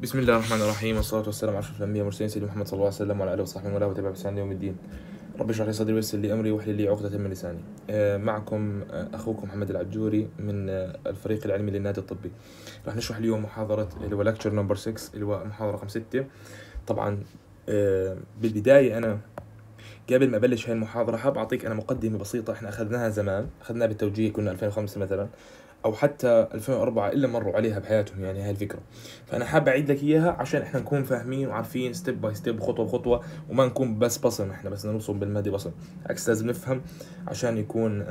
بسم الله الرحمن الرحيم والصلاة والسلام على أشرف الأنبياء والمرسلين سيدنا محمد صلى الله عليه وسلم وعلى آله وصحبه ومن وتابع بإحسان يوم الدين. رب اشرح لي صدري ويسر لي أمري واحلل لي عقدة من لساني. آه، معكم آه، أخوكم محمد العجوري من آه، الفريق العلمي للنادي الطبي. راح نشرح اليوم محاضرة اللي هو لكتشر نمبر 6 اللي هو محاضرة رقم 6. طبعا بالبداية أنا قبل ما ابلش هاي المحاضره حاب اعطيك انا مقدمه بسيطه احنا اخذناها زمان اخذناها بالتوجيه كنا 2005 مثلا او حتى 2004 الا مروا عليها بحياتهم يعني هاي الفكره فانا حاب اعيد لك اياها عشان احنا نكون فاهمين وعارفين ستيب باي ستيب خطوه بخطوه وما نكون بس بصم احنا بس نرسم بالمادي بصم عكس لازم نفهم عشان يكون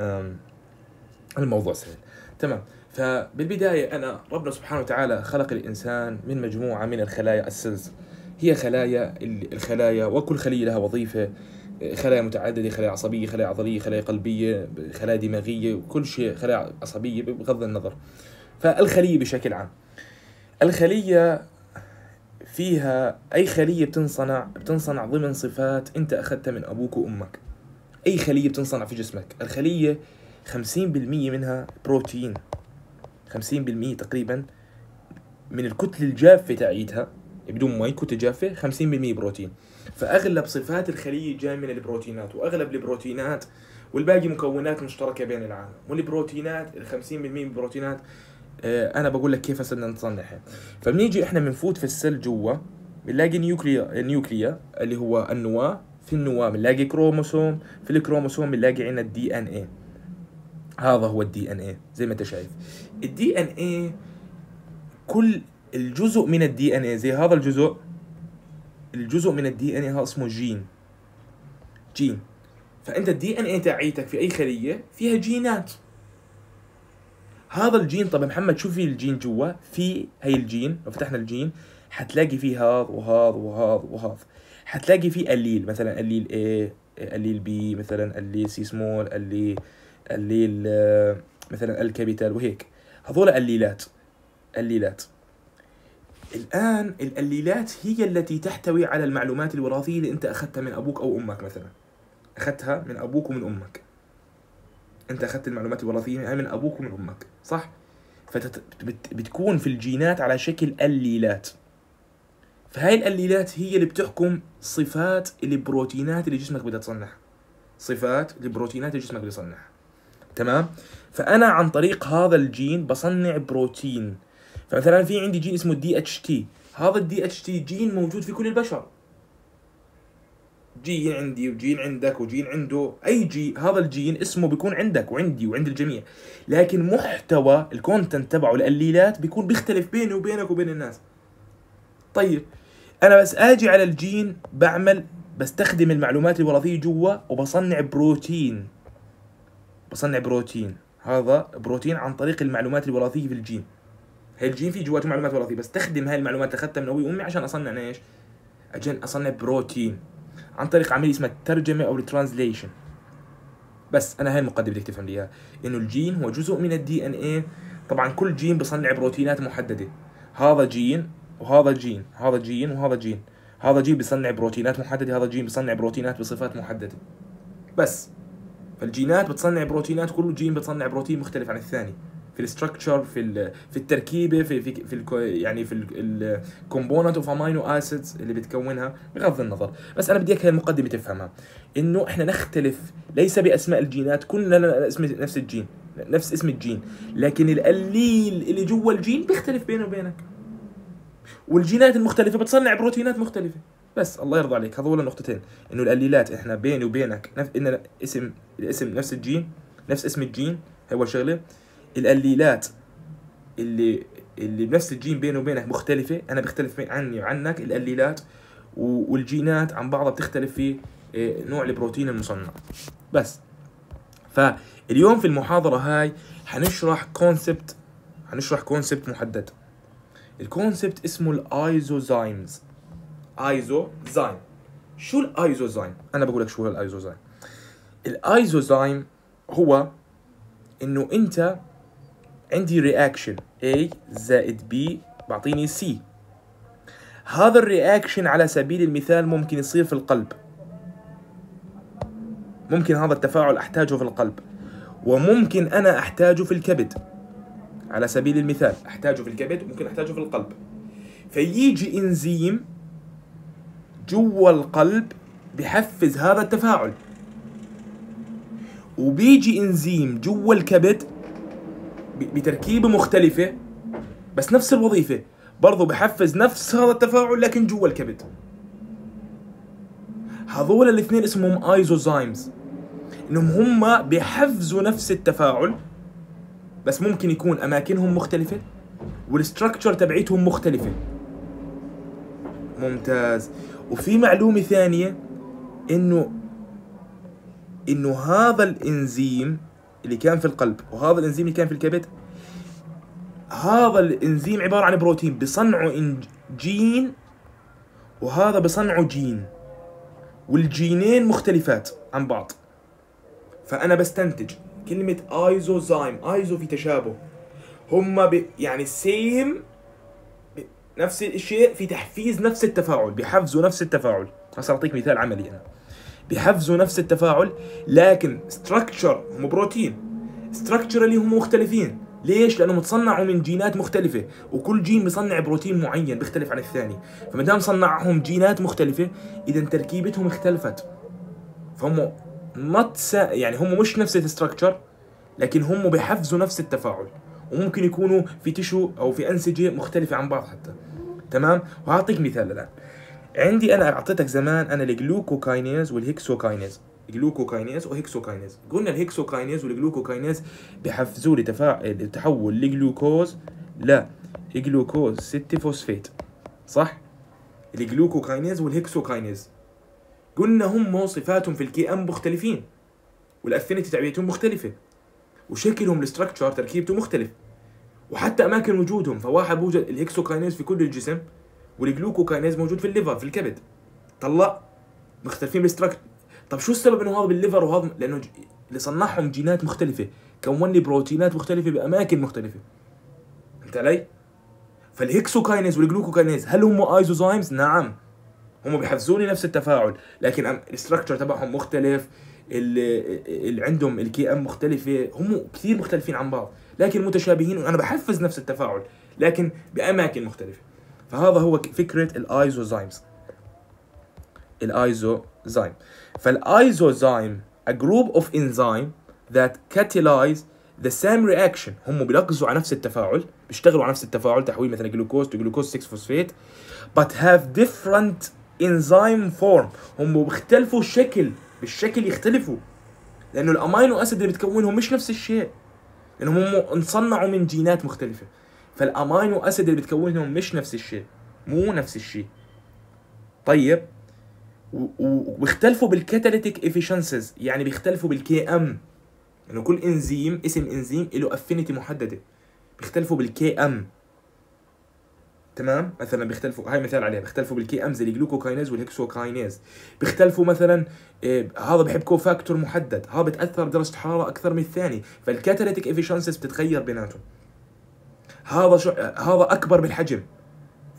الموضوع سهل تمام فبالبداية أنا ربنا سبحانه وتعالى خلق الإنسان من مجموعة من الخلايا السلز هي خلايا الخلايا وكل خلية لها وظيفة خلايا متعدده خلايا عصبيه خلايا عضليه خلايا قلبيه خلايا دماغيه كل شيء خلايا عصبيه بغض النظر فالخليه بشكل عام الخليه فيها اي خليه بتنصنع بتنصنع ضمن صفات انت اخذتها من ابوك وامك اي خليه بتنصنع في جسمك الخليه 50% منها بروتين 50% تقريبا من الكتله الجافه تاعيتها بدون مي كتله جافه 50% بروتين فاغلب صفات الخليه جايه من البروتينات واغلب البروتينات والباقي مكونات مشتركه بين العالم والبروتينات ال 50% من البروتينات آه، انا بقول لك كيف بدنا نصنعها فبنيجي احنا بنفوت في السل جوا بنلاقي نيوكليا النيوكليا اللي هو النواه في النواه بنلاقي كروموسوم في الكروموسوم بنلاقي عندنا الدي ان اي هذا هو الدي ان اي زي ما انت شايف الدي ان اي كل الجزء من الدي ان اي زي هذا الجزء الجزء من الدي ان هذا اسمه جين جين فانت الدي ان اي تاعيتك في اي خليه فيها جينات هذا الجين طب محمد شو في الجين جوا في هي الجين لو فتحنا الجين حتلاقي فيه هذا وهذا وهذا وهذا حتلاقي فيه قليل مثلا قليل اي قليل بي مثلا قليل سي سمول قليل قليل آه، مثلا الكابيتال وهيك هذول قليلات قليلات الآن الأليلات هي التي تحتوي على المعلومات الوراثية اللي أنت أخذتها من أبوك أو أمك مثلا أخذتها من أبوك ومن أمك أنت أخذت المعلومات الوراثية يعني من أبوك ومن أمك صح؟ فبتكون في الجينات على شكل أليلات فهاي الأليلات هي اللي بتحكم صفات البروتينات اللي جسمك بدها تصنعها صفات البروتينات اللي جسمك بده يصنعها تمام فانا عن طريق هذا الجين بصنع بروتين فمثلا في عندي جين اسمه الدي اتش تي هذا الدي اتش تي جين موجود في كل البشر جين عندي وجين عندك وجين عنده اي جي هذا الجين اسمه بيكون عندك وعندي وعند الجميع لكن محتوى الكونتنت تبعه الاليلات بيكون بيختلف بيني وبينك وبين الناس طيب انا بس اجي على الجين بعمل بستخدم المعلومات الوراثيه جوا وبصنع بروتين بصنع بروتين هذا بروتين عن طريق المعلومات الوراثيه في الجين هي الجين في جواته معلومات وراثيه بس استخدم هاي المعلومات اللي اخذتها من ابوي وامي عشان اصنع ايش؟ عشان اصنع بروتين عن طريق عمليه اسمها الترجمه او الترانزليشن بس انا هاي المقدمه بدك تفهم لي اياها انه الجين هو جزء من الدي ان اي طبعا كل جين بصنع بروتينات محدده هذا جين وهذا جين هذا جين وهذا جين هذا جين بصنع بروتينات محدده هذا جين بصنع بروتينات بصفات محدده بس فالجينات بتصنع بروتينات كل جين بتصنع بروتين مختلف عن الثاني في الاستراكشر في الـ في التركيبه في في, في يعني في الكومبوننت اوف امينو اسيدز اللي بتكونها بغض النظر بس انا بدي اياك هي المقدمه تفهمها انه احنا نختلف ليس باسماء الجينات كلنا نفس الجين نفس اسم الجين لكن القليل اللي جوا الجين بيختلف بينه وبينك والجينات المختلفه بتصنع بروتينات مختلفه بس الله يرضى عليك هذول النقطتين انه القليلات احنا بيني وبينك نف... ان اسم الاسم نفس الجين نفس اسم الجين هي اول شغله الاليلات اللي اللي بنفس الجين بينه وبينك مختلفة أنا بختلف عني وعنك الاليلات والجينات عن بعضها بتختلف في آه، نوع البروتين المصنع بس فاليوم في المحاضرة هاي حنشرح كونسبت حنشرح كونسبت محدد الكونسبت اسمه الايزوزايمز ايزوزايم شو الايزوزايم انا بقول لك شو هو الايزوزايم الايزوزايم هو انه انت عندي رياكشن A زائد B بعطيني C هذا الرياكشن على سبيل المثال ممكن يصير في القلب ممكن هذا التفاعل أحتاجه في القلب وممكن أنا أحتاجه في الكبد على سبيل المثال أحتاجه في الكبد وممكن أحتاجه في القلب فيجي إنزيم جوا القلب بحفز هذا التفاعل وبيجي إنزيم جوا الكبد بتركيبه مختلفه بس نفس الوظيفه برضه بحفز نفس هذا التفاعل لكن جوا الكبد هذول الاثنين اسمهم ايزوزايمز انهم هم بحفزوا نفس التفاعل بس ممكن يكون اماكنهم مختلفه والستركتشر تبعيتهم مختلفه ممتاز وفي معلومه ثانيه انه انه هذا الانزيم اللي كان في القلب وهذا الانزيم اللي كان في الكبد هذا الانزيم عباره عن بروتين بصنعه جين وهذا بصنعه جين والجينين مختلفات عن بعض فانا بستنتج كلمه ايزوزايم ايزو في تشابه هما ب... يعني سيم ب... نفس الشيء في تحفيز نفس التفاعل بحفزوا نفس التفاعل هسه اعطيك مثال عملي انا بيحفزوا نفس التفاعل لكن ستراكشر هم بروتين اللي هم مختلفين ليش؟ لانهم تصنعوا من جينات مختلفة، وكل جين بيصنع بروتين معين بيختلف عن الثاني، فما دام صنعهم جينات مختلفة، إذا تركيبتهم اختلفت. فهم نوت يعني هم مش نفس الستراكشر لكن هم بيحفزوا نفس التفاعل، وممكن يكونوا في تشو أو في أنسجة مختلفة عن بعض حتى. تمام؟ وهعطيك مثال الآن. عندي انا اعطيتك زمان انا الجلوكوكاينيز والهيكسوكاينيز جلوكوكاينيز وهيكسوكاينيز قلنا الهيكسوكاينيز والجلوكوكاينيز بيحفزوا تفاعل تحول الجلوكوز لا جلوكوز 6 فوسفيت صح الجلوكوكاينيز والهيكسوكاينيز قلنا هم صفاتهم في الكي ام مختلفين والافينيتي تبعيتهم مختلفه وشكلهم الاستراكشر تركيبته مختلف وحتى اماكن وجودهم فواحد بوجد الهيكسوكاينيز في كل الجسم والجلوكوكايناز موجود في الليفر في الكبد طلع مختلفين بالستراكشر طب شو السبب انه هذا بالليفر وهذا لانه ج... اللي صنعهم جينات مختلفه كون لي بروتينات مختلفه باماكن مختلفه انت علي فالهيكسوكاينيز والجلوكوكاينيز هل هم ايزوزايمز نعم هم بيحفزوا لي نفس التفاعل لكن الاستراكشر تبعهم مختلف اللي عندهم الكي ام مختلفه هم كثير مختلفين عن بعض لكن متشابهين وانا بحفز نفس التفاعل لكن باماكن مختلفه فهذا هو فكره الايزوزايمز الايزوزايم فالايزوزايم a group of enzyme that catalyze the same reaction هم بيركزوا على نفس التفاعل بيشتغلوا على نفس التفاعل تحويل مثلا جلوكوز تو جلوكوز 6 فوسفيت but have different enzyme form هم بيختلفوا شكل بالشكل يختلفوا لانه الامينو اسيد اللي بتكونهم مش نفس الشيء لانهم هم انصنعوا من جينات مختلفه فالامينو اسيد اللي بتكونهم مش نفس الشيء مو نفس الشيء طيب واختلفوا بالكاتاليتيك افيشنسز يعني بيختلفوا بالكي ام انه يعني كل انزيم اسم انزيم له افينيتي محدده بيختلفوا بالكي ام تمام مثلا بيختلفوا هاي مثال عليها بيختلفوا بالكي ام زي الجلوكوكاينيز والهكسوكاينيز بيختلفوا مثلا إيه هذا بحب كوفاكتور محدد هذا بتاثر درجه حراره اكثر من الثاني فالكاتاليتيك افيشنسز بتتغير بيناتهم هذا شو هذا اكبر بالحجم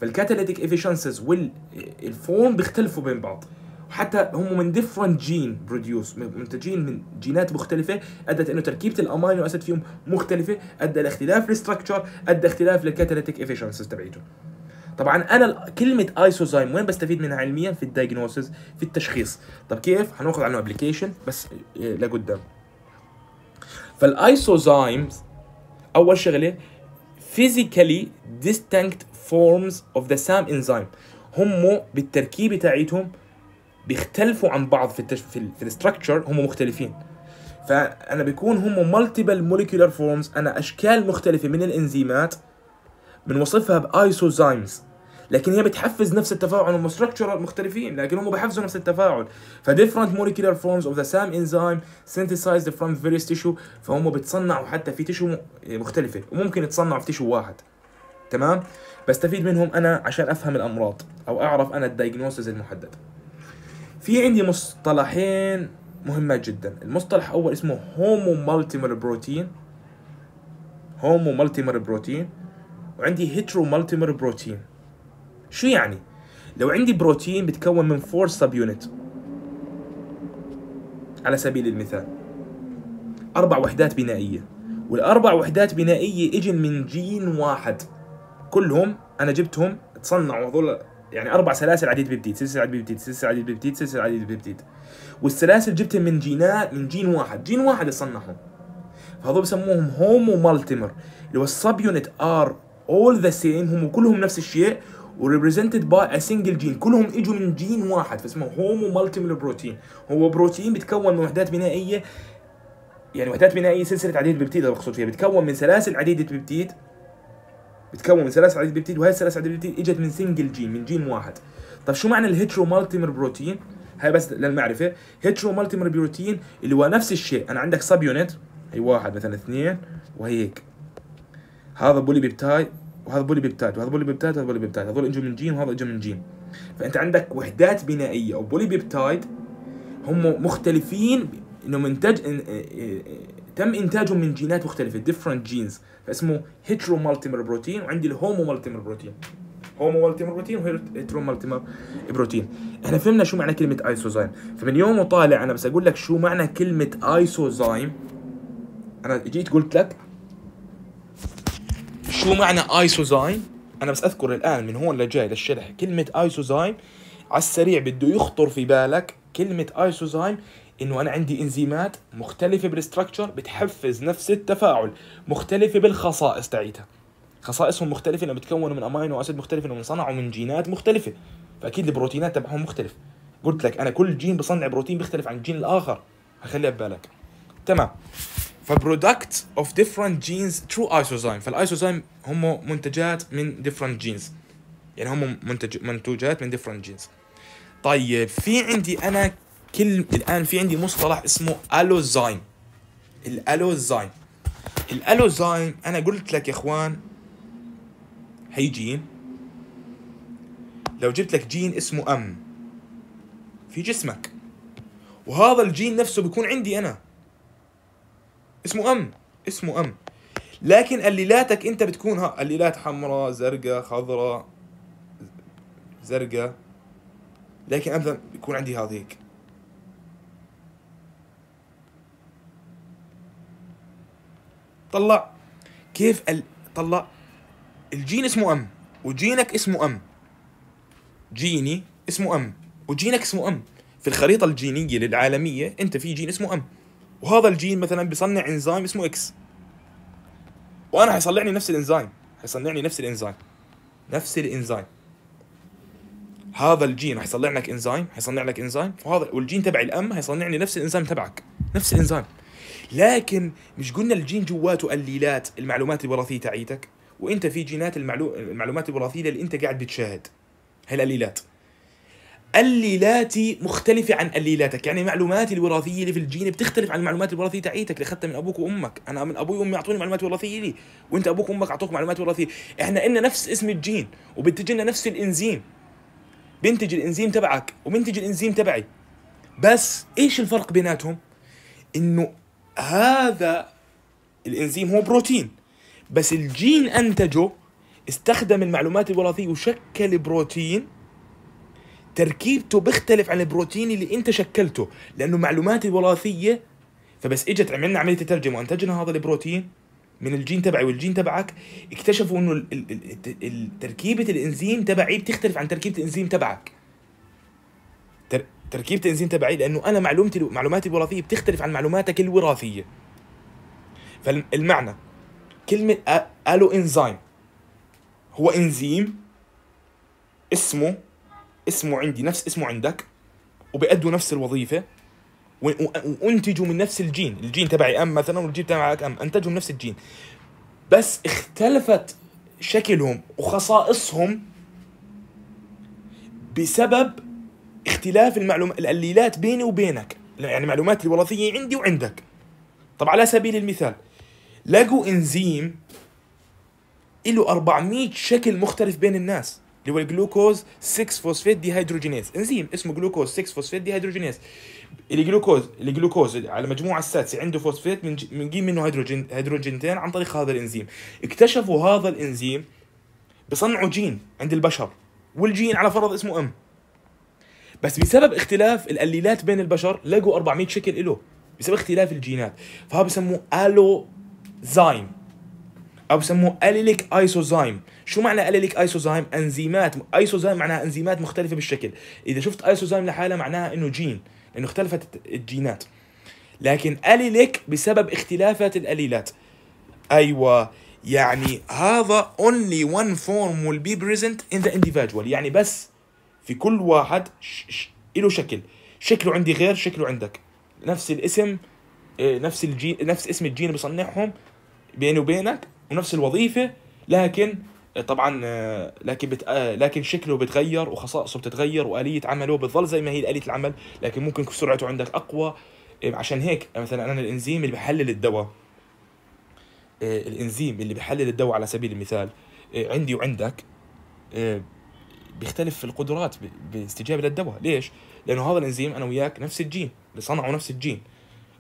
فالكاتاليتيك افيشنسز والفورم بيختلفوا بين بعض وحتى هم من ديفرنت جين بروديوس منتجين من جينات مختلفه ادت انه تركيبه الامينو اسيد فيهم مختلفه ادى لاختلاف الاستراكشر ادى اختلاف للكاتاليتيك افيشنسز تبعيته طبعا انا كلمه ايسوزايم وين بستفيد منها علميا في الدايجنوسز في التشخيص طب كيف هناخذ عنه ابلكيشن بس آه، لقدام فالايسوزايمز اول شغله physically distinct forms of the same enzyme هم بالتركيبة تاعيتهم بيختلفوا عن بعض في التش... في, ال... في الستركتشر هم مختلفين فانا بيكون هم مالتيبل molecular فورمز انا اشكال مختلفه من الانزيمات بنوصفها بايسوزايمز لكن هي بتحفز نفس التفاعل هم ستراكشر مختلفين لكن هم بيحفزوا نفس التفاعل فديفرنت molecular forms of the سام enzyme synthesized from various tissue فهم بتصنعوا حتى في تشو مختلفه وممكن يتصنعوا في تشو واحد تمام بستفيد منهم انا عشان افهم الامراض او اعرف انا الدايجنوستس المحدد في عندي مصطلحين مهمه جدا المصطلح الاول اسمه هومو مالتيمر بروتين هومو مالتيمر بروتين وعندي هيترو مالتيمر بروتين شو يعني؟ لو عندي بروتين بتكون من 4 سب يونت على سبيل المثال أربع وحدات بنائية والأربع وحدات بنائية إجن من جين واحد كلهم أنا جبتهم تصنعوا هذول يعني أربع سلاسل عديد بيبتيد سلسلة عديد بيبتيد سلسلة عديد بيبتيد سلسلة عديد بيبتيد والسلاسل جبتهم من جينات من جين واحد جين واحد صنعهم فهذول بسموهم هومو مالتيمر اللي هو السب يونت ار اول ذا سيم هم كلهم نفس الشيء وريبريزنتد باي ا سنجل جين كلهم اجوا من جين واحد فاسمه هومو مالتيبل بروتين هو بروتين بيتكون من وحدات بنائيه يعني وحدات بنائيه سلسله عديد بيبتيد اللي بقصد فيها بتكون من سلاسل عديده بيبتيد بتكون من سلاسل عديده بيبتيد وهي السلاسل عديده بيبتيد اجت من سنجل جين من جين واحد طب شو معنى الهيترو مالتيمر بروتين هاي بس للمعرفه هيترو مالتيمر بروتين اللي هو نفس الشيء انا عندك سب يونت هي واحد مثلا اثنين وهيك هذا بولي بيبتايد وهذا بولي بيبتات وهذا بولي بيبتات وهذا بولي بيبتات هذول اجوا من جين وهذا اجوا من جين فانت عندك وحدات بنائيه او بولي بيبتايد هم مختلفين انهم انتج إن... تم انتاجهم من جينات مختلفه ديفرنت جينز فاسمه هيترو مالتيمر بروتين وعندي الهومو مالتيمر بروتين هومو مالتيمر بروتين وهيترو مالتيمر بروتين احنا فهمنا شو معنى كلمه ايسوزايم فمن يوم وطالع انا بس اقول لك شو معنى كلمه ايسوزايم انا جيت قلت لك شو معنى ايسوزايم انا بس اذكر الان من هون لجاي للشرح كلمه ايسوزايم على السريع بده يخطر في بالك كلمه ايسوزايم انه انا عندي انزيمات مختلفه بالستركتشر بتحفز نفس التفاعل مختلفه بالخصائص تاعيتها خصائصهم مختلفه لانه بتكونوا من امينو اسيد مختلفه انه بنصنعوا من جينات مختلفه فاكيد البروتينات تبعهم مختلف قلت لك انا كل جين بصنع بروتين بيختلف عن الجين الاخر خليها ببالك تمام فبرودكت اوف ديفرنت جينز ترو ايسوزايم فالايسوزايم هم منتجات من ديفرنت جينز يعني هم منتج منتوجات من ديفرنت جينز طيب في عندي انا كل الان في عندي مصطلح اسمه الوزايم الالوزايم الالوزايم انا قلت لك يا اخوان هي جين لو جبت لك جين اسمه ام في جسمك وهذا الجين نفسه بيكون عندي انا اسمه ام اسمه ام لكن قليلاتك انت بتكون ها الليلات حمراء زرقاء خضراء زرقاء لكن مثلا بيكون عندي هذيك طلع كيف ال... طلع الجين اسمه ام وجينك اسمه ام جيني اسمه ام وجينك اسمه ام في الخريطة الجينية للعالمية انت في جين اسمه ام وهذا الجين مثلا بيصنع انزيم اسمه اكس وانا حيصنعني نفس الانزيم حيصنعني نفس الانزيم نفس الانزيم هذا الجين حيصنع لك انزيم حيصنع لك انزيم وهذا والجين تبع الام حيصنعني نفس الانزيم تبعك نفس الانزيم لكن مش قلنا الجين جواته قليلات المعلومات الوراثيه تعيتك وانت في جينات المعلو... المعلومات الوراثيه اللي انت قاعد بتشاهد هالقليلات الليلاتي مختلفة عن الليلاتك يعني معلومات الوراثية اللي في الجين بتختلف عن المعلومات الوراثية تعيتك اللي أخذتها من أبوك وأمك أنا من أبوي وأمي أعطوني معلومات وراثية لي وأنت أبوك وأمك أعطوك معلومات وراثية إحنا إلنا نفس اسم الجين وبنتج لنا نفس الإنزيم بينتج الإنزيم تبعك وبينتج الإنزيم تبعي بس إيش الفرق بيناتهم إنه هذا الإنزيم هو بروتين بس الجين أنتجه استخدم المعلومات الوراثية وشكل بروتين تركيبته بيختلف عن البروتين اللي انت شكلته لانه معلوماتي الوراثيه فبس اجت عملنا عمليه ترجمة وانتجنا هذا البروتين من الجين تبعي والجين تبعك اكتشفوا انه تركيبه الانزيم تبعي بتختلف عن تركيبه الانزيم تبعك تركيبه الانزيم تبعي لانه انا معلومتي معلوماتي الوراثيه بتختلف عن معلوماتك الوراثيه فالمعنى كلمه الو انزيم هو انزيم اسمه اسمه عندي نفس اسمه عندك وبيأدوا نفس الوظيفه وانتجوا من نفس الجين الجين تبعي ام مثلا والجين تبعك ام انتجوا من نفس الجين بس اختلفت شكلهم وخصائصهم بسبب اختلاف المعلومات الاليلات بيني وبينك يعني معلومات الوراثيه عندي وعندك طب على سبيل المثال لقوا انزيم له 400 شكل مختلف بين الناس اللي هو الجلوكوز 6 فوسفات دي هيدروجينيز انزيم اسمه جلوكوز 6 فوسفات دي هيدروجينيز الجلوكوز الجلوكوز على مجموعه السادسه عنده فوسفات بنجيب منه هيدروجين هيدروجينتين عن طريق هذا الانزيم اكتشفوا هذا الانزيم بصنعوا جين عند البشر والجين على فرض اسمه ام بس بسبب اختلاف القليلات بين البشر لقوا 400 شكل له بسبب اختلاف الجينات فهذا بسموه الو زايم او بسموه اليليك ايسوزايم شو معنى اليليك ايسوزايم انزيمات ايسوزايم معناها انزيمات مختلفه بالشكل اذا شفت ايسوزايم لحالها معناها انه جين انه اختلفت الجينات لكن اليليك بسبب اختلافات الاليلات ايوه يعني هذا only one form will be present in the individual يعني بس في كل واحد له شكل شكله عندي غير شكله عندك نفس الاسم آه، نفس الجين نفس اسم الجين بصنعهم بيني وبينك ونفس الوظيفه لكن طبعا لكن بت... لكن شكله بتغير وخصائصه بتتغير واليه عمله بتظل زي ما هي اليه العمل لكن ممكن سرعته عندك اقوى إيه، عشان هيك مثلا انا الانزيم اللي بحلل الدواء إيه، الانزيم اللي بحلل الدواء على سبيل المثال إيه، عندي وعندك بيختلف في القدرات باستجابه للدواء ليش لانه هذا الانزيم انا وياك نفس الجين اللي صنعوا نفس الجين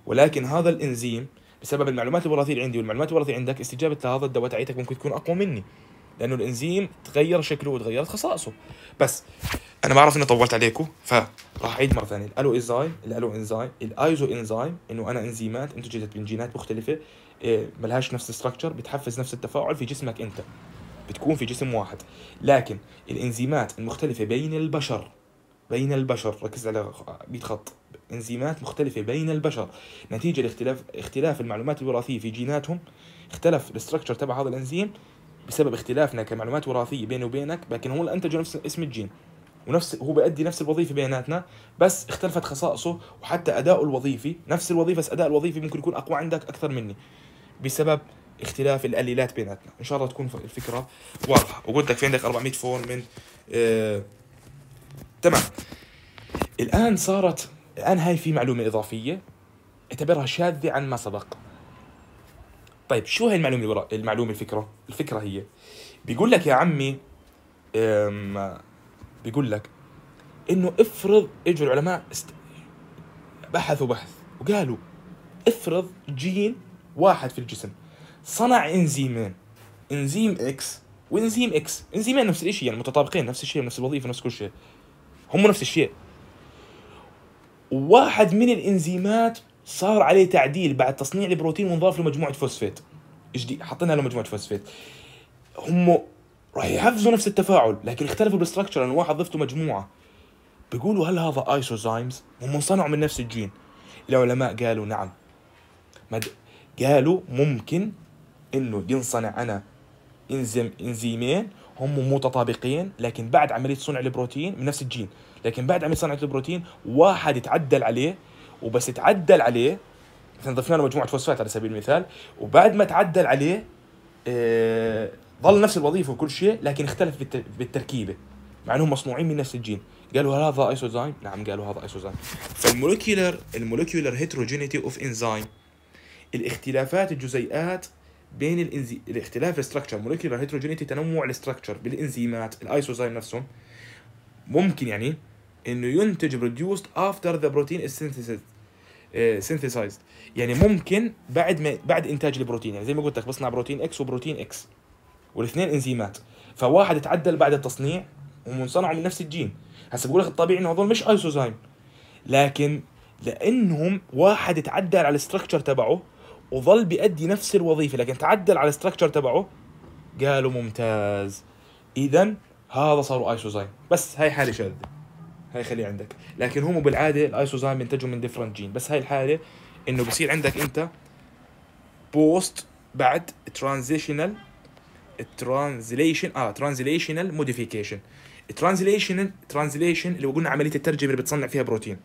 ولكن هذا الانزيم بسبب المعلومات الوراثيه اللي عندي والمعلومات الوراثيه عندك استجابه لهذا الدواء تاعيتك ممكن تكون اقوى مني لانه الانزيم تغير شكله وتغيرت خصائصه بس انا ما بعرف اني طولت عليكم فراح اعيد مره ثانيه الالو انزيم الالو انزيم الايزو انزيم انه انا انزيمات انتجت من جينات مختلفه إيه، ملهاش نفس الستركتشر بتحفز نفس التفاعل في جسمك انت بتكون في جسم واحد لكن الانزيمات المختلفه بين البشر بين البشر ركز على 100 خط انزيمات مختلفة بين البشر نتيجة لاختلاف اختلاف المعلومات الوراثية في جيناتهم اختلف الاستراكشر تبع هذا الانزيم بسبب اختلافنا كمعلومات وراثيه بيني وبينك لكن هو انتجوا نفس اسم الجين ونفس هو بيأدي نفس الوظيفه بيناتنا بس اختلفت خصائصه وحتى اداؤه الوظيفي نفس الوظيفه بس اداء الوظيفي ممكن يكون اقوى عندك اكثر مني بسبب اختلاف الاليلات بيناتنا ان شاء الله تكون الفكره واضحه وقلت لك في عندك 400 فورم من آه... تمام الان صارت الان هاي في معلومه اضافيه اعتبرها شاذه عن ما سبق طيب شو هي المعلومه اللي وراء المعلومه الفكره الفكره هي بيقول لك يا عمي بيقول لك انه افرض اجوا العلماء است... بحثوا بحث وقالوا افرض جين واحد في الجسم صنع انزيمين انزيم اكس وانزيم اكس انزيمين نفس الشيء يعني متطابقين نفس الشيء نفس الوظيفه نفس كل شيء هم نفس الشيء واحد من الانزيمات صار عليه تعديل بعد تصنيع البروتين ونضاف له مجموعه فوسفيت جديد حطينا له مجموعه فوسفيت هم راح يحفزوا نفس التفاعل لكن اختلفوا بالستركتشر لانه واحد ضفت مجموعه بيقولوا هل هذا ايسوزايمز هم صنعوا من نفس الجين العلماء قالوا نعم مد... قالوا ممكن انه ينصنع انا انزيم انزيمين هم متطابقين لكن بعد عمليه صنع البروتين من نفس الجين لكن بعد عمليه صنع البروتين واحد يتعدل عليه وبس تعدل عليه مثلا ضفنا له مجموعه فوسفات على سبيل المثال وبعد ما تعدل عليه إيه ظل نفس الوظيفه وكل شيء لكن اختلف بالتركيبه مع انهم مصنوعين من نفس الجين قالوا هل هذا ايسوزايم نعم قالوا هذا ايسوزايم فالمولكيولر المولكيولر هيتروجينيتي اوف انزايم الاختلافات الجزيئات بين الانزي... الاختلاف الاستراكشر مولكيولر هيتروجينيتي تنوع الاستراكشر بالانزيمات الايسوزايم نفسهم ممكن يعني انه ينتج بروديوست افتر ذا بروتين سينثيسايزد يعني ممكن بعد ما بعد انتاج البروتين يعني زي ما قلت لك بصنع بروتين اكس وبروتين اكس والاثنين انزيمات فواحد اتعدل بعد التصنيع ومنصنعوا من نفس الجين هسه بقول لك الطبيعي انه هذول مش ايسوزايم لكن لانهم واحد اتعدل على الاستراكشر تبعه وظل بيأدي نفس الوظيفه لكن تعدل على الاستراكشر تبعه قالوا ممتاز اذا هذا صاروا ايسوزايم بس هاي حاله شاذه هاي خليه عندك لكن هم بالعاده الايسوزايم بينتجوا من ديفرنت جين بس هاي الحاله انه بصير عندك انت بوست بعد ترانزيشنال ترانزليشن اه ترانزليشنال موديفيكيشن الترانزليشن ترانزليشن اللي قلنا عمليه الترجمه اللي بتصنع فيها بروتين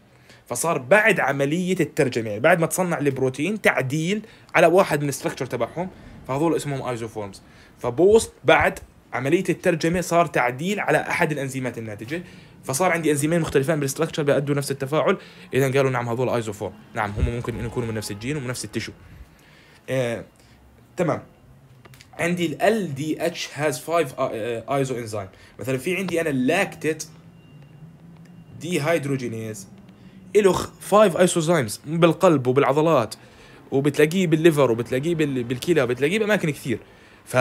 فصار بعد عمليه الترجمه يعني بعد ما تصنع البروتين تعديل على واحد من الستركتشر تبعهم فهذول اسمهم ايزوفورمز فبوست بعد عمليه الترجمه صار تعديل على احد الانزيمات الناتجه فصار عندي انزيمين مختلفان بالستركتشر بيأدوا نفس التفاعل اذا قالوا نعم هذول ايزوفور نعم هم ممكن انه يكونوا من نفس الجين ومن نفس التشو آه، تمام عندي ال دي اتش هاز 5 ايزو انزيم مثلا في عندي انا اللاكتيت دي هيدروجينيز له 5 ايزوزيمز بالقلب وبالعضلات وبتلاقيه بالليفر وبتلاقيه بالكلى وبتلاقيه باماكن كثير ف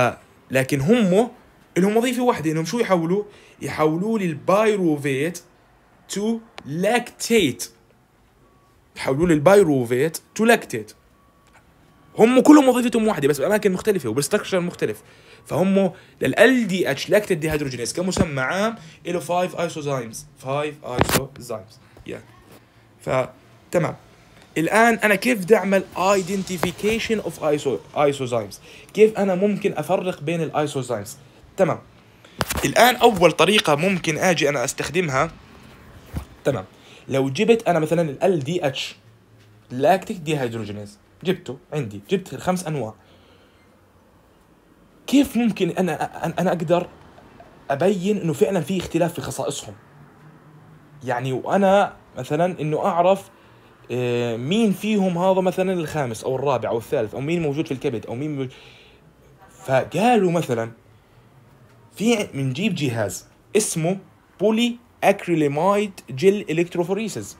لكن هم لهم وظيفه واحده انهم شو يحولوا؟ يحولوا لي البايروفيت تو لاكتيت يحولوا لي البايروفيت تو لاكتيت هم كلهم وظيفتهم واحده بس باماكن مختلفه وبستكشر مختلف فهم للال دي اتش لاكتيت ديهيدروجينيز كمسمى عام له 5 ايسوزايمز 5 ايسوزايمز يا فتمام الان انا كيف بدي اعمل ايدنتيفيكيشن اوف ايسوزايمز كيف انا ممكن افرق بين الايسوزايمز تمام الآن أول طريقة ممكن أجي أنا أستخدمها تمام لو جبت أنا مثلا ال دي اتش لاكتيك ديهيدروجينيز جبته عندي جبت الخمس أنواع كيف ممكن أنا أنا أقدر أبين إنه فعلا في اختلاف في خصائصهم يعني وأنا مثلا إنه أعرف آه، مين فيهم هذا مثلا الخامس او الرابع او الثالث او مين موجود في الكبد او مين موجود فقالوا مثلا في بنجيب جهاز اسمه بولي اكريليمايد جيل الكتروفوريسز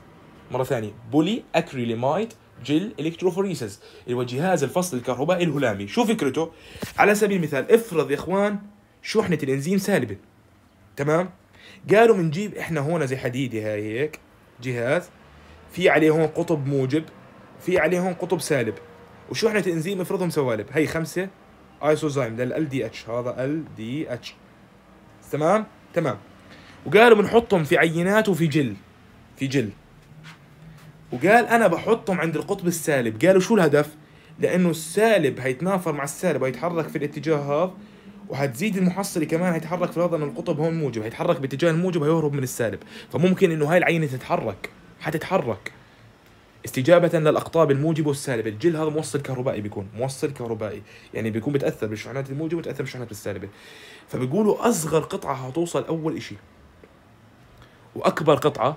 مره ثانيه بولي اكريليمايد جيل الكتروفوريسز اللي هو جهاز الفصل الكهربائي الهلامي شو فكرته على سبيل المثال افرض يا اخوان شحنه الانزيم سالبه تمام قالوا بنجيب احنا هون زي حديده هاي هيك جهاز في عليه هون قطب موجب في عليه هون قطب سالب وشحنه الانزيم افرضهم سوالب هي خمسه ايسوزايم ده ال دي اتش هذا ال دي اتش تمام تمام وقالوا بنحطهم في عينات وفي جل في جل وقال انا بحطهم عند القطب السالب قالوا شو الهدف لانه السالب هيتنافر مع السالب هيتحرك في الاتجاه هذا وهتزيد المحصله كمان هيتحرك في الوضع ان القطب هون موجب هيتحرك باتجاه الموجب هيهرب من السالب فممكن انه هاي العينه تتحرك حتتحرك استجابة للأقطاب الموجبة والسالبة الجل هذا موصل كهربائي بيكون موصل كهربائي يعني بيكون بتأثر بالشحنات الموجبة وتأثر بالشحنات السالبة فبيقولوا أصغر قطعة حتوصل أول إشي وأكبر قطعة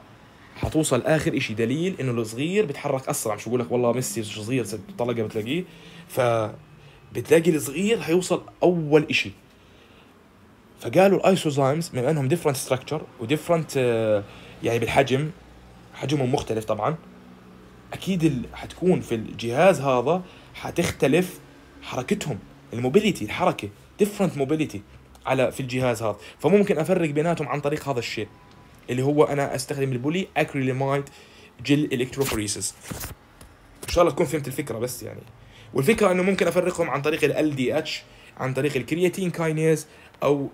حتوصل اخر شيء دليل انه الصغير بيتحرك اسرع مش بقول لك والله ميسي صغير طلقه بتلاقيه ف بتلاقي الصغير حيوصل اول شيء فقالوا الايسوزايمز بما انهم ديفرنت ستراكشر وديفرنت يعني بالحجم حجمهم مختلف طبعا اكيد حتكون في الجهاز هذا حتختلف حركتهم الموبيليتي الحركه ديفرنت موبيليتي على في الجهاز هذا فممكن افرق بيناتهم عن طريق هذا الشيء اللي هو انا استخدم البولي اكريليمايد جل الكتروفوريسيس ان شاء الله تكون فهمت الفكره بس يعني والفكره انه ممكن افرقهم عن طريق ال دي اتش عن طريق الكرياتين كاينيز او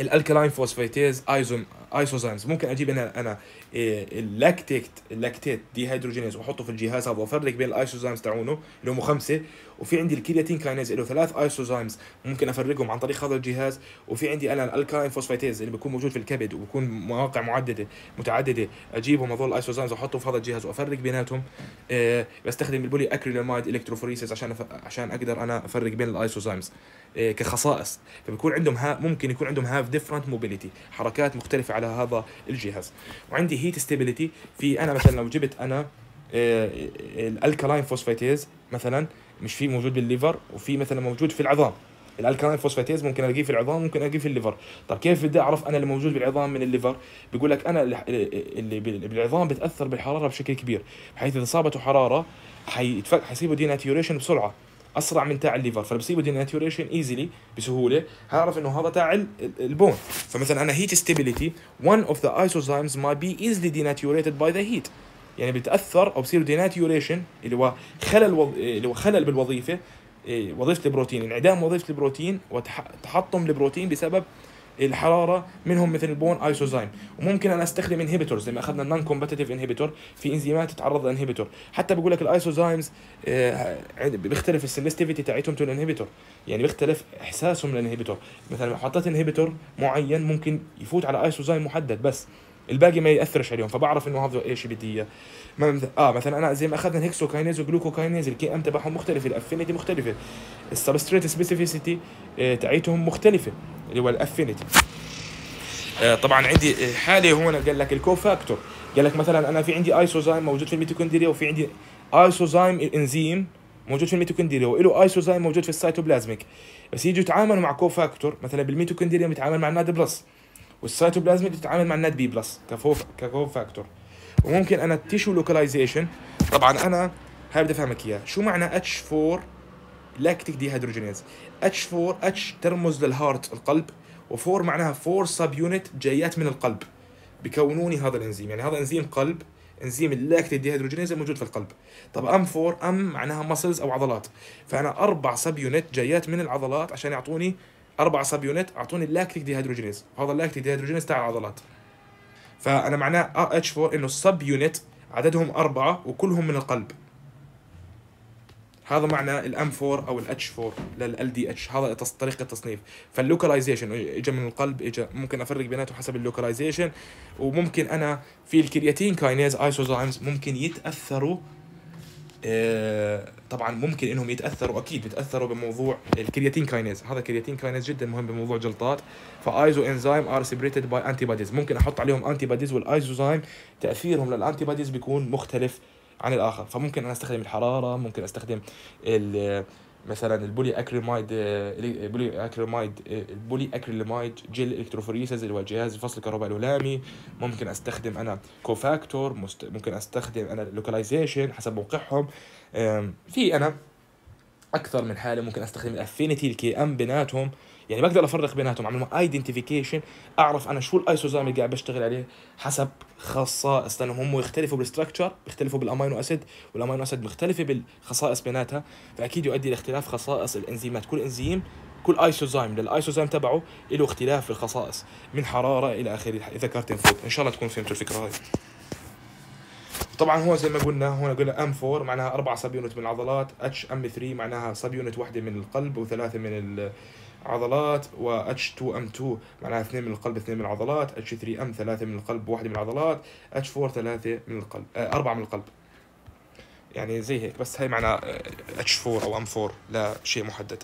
الالكالين فوسفيتيز ايزوم ايسوزايمز ممكن اجيب انا انا اللاكتيت اللاكتيت دي هيدروجينيز واحطه في الجهاز هذا وافرق بين الايسوزايمز تاعونه اللي هم خمسه وفي عندي الكرياتين كاينيز له ثلاث ايسوزايمز ممكن افرقهم عن طريق هذا الجهاز وفي عندي انا الالكاين فوسفيتيز اللي بيكون موجود في الكبد وبكون مواقع معدده متعدده اجيبهم هذول الايسوزايمز واحطهم في هذا الجهاز وافرق بيناتهم إيه بستخدم البولي اكريلامايد الكتروفوريسيس عشان أف... عشان اقدر انا افرق بين الايسوزايمز إيه كخصائص فبكون عندهم ها ممكن يكون عندهم هاف ديفرنت موبيليتي حركات مختلفه على هذا الجهاز وعندي هيت ستابيليتي في انا مثلا لو جبت انا آه، الالكالين فوسفيتيز مثلا مش في موجود بالليفر وفي مثلا موجود في العظام الالكالين فوسفاتيز ممكن الاقيه في العظام ممكن الاقيه في الليفر طب كيف بدي اعرف انا اللي موجود بالعظام من الليفر بيقول لك انا اللي بالعظام بتاثر بالحراره بشكل كبير بحيث اذا صابته حراره حيصيبه ديناتيوريشن بسرعه اسرع من تاع الليفر فبصيبه ديناتيوريشن ايزلي بسهوله هعرف انه هذا تاع البون فمثلا انا هيت ستيبيليتي one اوف ذا ايزوزايمز ما بي ايزلي ديناتيوريتد باي ذا هيت يعني بتاثر او بصير ديناتيوريشن اللي هو خلل وض... اللي هو خلل بالوظيفه إيه، وظيفه البروتين انعدام وظيفه البروتين وتحطم البروتين بسبب الحراره منهم مثل البون ايسوزايم وممكن انا استخدم انهبيتورز زي ما اخذنا النون كومبتيتيف انهبيتور في انزيمات تتعرض لانهبيتور حتى بقول لك الايسوزايمز بيختلف السلستيفيتي تاعتهم تو الانهبيتور يعني بيختلف احساسهم للانهبيتور مثلا لو حطيت انهبيتور معين ممكن يفوت على ايسوزايم محدد بس الباقي ما ياثرش عليهم فبعرف انه هذا ايش بدي اياه اه مثلا انا زي ما اخذنا الهكسو كاينيز وجلوكو كاينيز الكي ام تبعهم مختلفه الافينيتي مختلفه السبستريت سبيسيفيسيتي آه، تاعيتهم مختلفه اللي هو الافينيتي آه طبعا عندي آه، حاله هون قال لك الكوفاكتور قال لك مثلا انا في عندي ايسوزايم موجود في الميتوكوندريا وفي عندي ايسوزايم الانزيم موجود في الميتوكوندريا وله ايسوزايم موجود في السيتوبلازميك بس يجوا يتعاملوا مع كوفاكتور مثلا بالميتوكوندريا بيتعامل مع النادي بلس والسيتوبلازم بتتعامل مع النات بي بلس كفو كفو فاكتور وممكن انا التيشو لوكاليزيشن طبعا انا هاي بدي افهمك اياها شو معنى اتش 4 لاكتيك دي هيدروجينيز اتش 4 اتش ترمز للهارت القلب و4 معناها 4 سب يونت جايات من القلب بكونوني هذا الانزيم يعني هذا انزيم قلب انزيم اللاكتيك ديهيدروجينيز موجود في القلب طب ام 4 ام معناها ماسلز او عضلات فانا اربع سب يونت جايات من العضلات عشان يعطوني اربع سب يونت اعطوني اللاكتيك ديهيدروجينيز هذا اللاكتيك ديهيدروجينيز تاع العضلات فانا معناه ار آه اتش 4 انه السب يونت عددهم اربعه وكلهم من القلب هذا معنى الام 4 او الاتش 4 للال دي اتش هذا طريقه التصنيف فاللوكاليزيشن اجى من القلب اجى ممكن افرق بيناته حسب اللوكاليزيشن وممكن انا في الكرياتين كاينيز ايسوزايمز ممكن يتاثروا آه، طبعا ممكن انهم يتاثروا اكيد بيتاثروا بموضوع الكرياتين كاينيز هذا الكرياتين كاينيز جدا مهم بموضوع جلطات فايزو انزايم ار سيبريتد باي انتي باديز ممكن احط عليهم انتي باديز والايزوزايم تاثيرهم للانتي باديز بيكون مختلف عن الاخر فممكن انا استخدم الحراره ممكن استخدم مثلا البولي اكريمايد آه، البولي اكريمايد آه، البولي اكريلامايد جيل الكتروفوريسز اللي هو جهاز الفصل الكهرباء الولامي ممكن استخدم انا كوفاكتور ممكن استخدم انا لوكاليزيشن حسب موقعهم في انا اكثر من حاله ممكن استخدم الافينيتي الكي ام بيناتهم يعني بقدر افرق بيناتهم اعمل ايدنتيفيكيشن اعرف انا شو الايسوزام اللي قاعد بشتغل عليه حسب خصائص لانهم هم يختلفوا بالستركتشر بيختلفوا بالامينو اسيد والامينو اسيد مختلفه بالخصائص بيناتها فاكيد يؤدي لاختلاف خصائص الانزيمات كل انزيم كل ايسوزايم للايسوزايم تبعه له اختلاف في الخصائص من حراره الى اخره اذا كارتين فوت ان شاء الله تكون فهمتوا الفكره هاي طبعا هو زي ما قلنا هون قلنا ام 4 معناها اربع سب يونت من العضلات اتش ام 3 معناها سب يونت واحده من القلب وثلاثه من عضلات و H2M2 معناها اثنين من القلب اثنين من العضلات H3M ثلاثة من القلب واحدة من العضلات H4 ثلاثة من القلب آه أربعة من القلب يعني زي هيك بس هي معناها آه، H4 أو M4 لا شيء محدد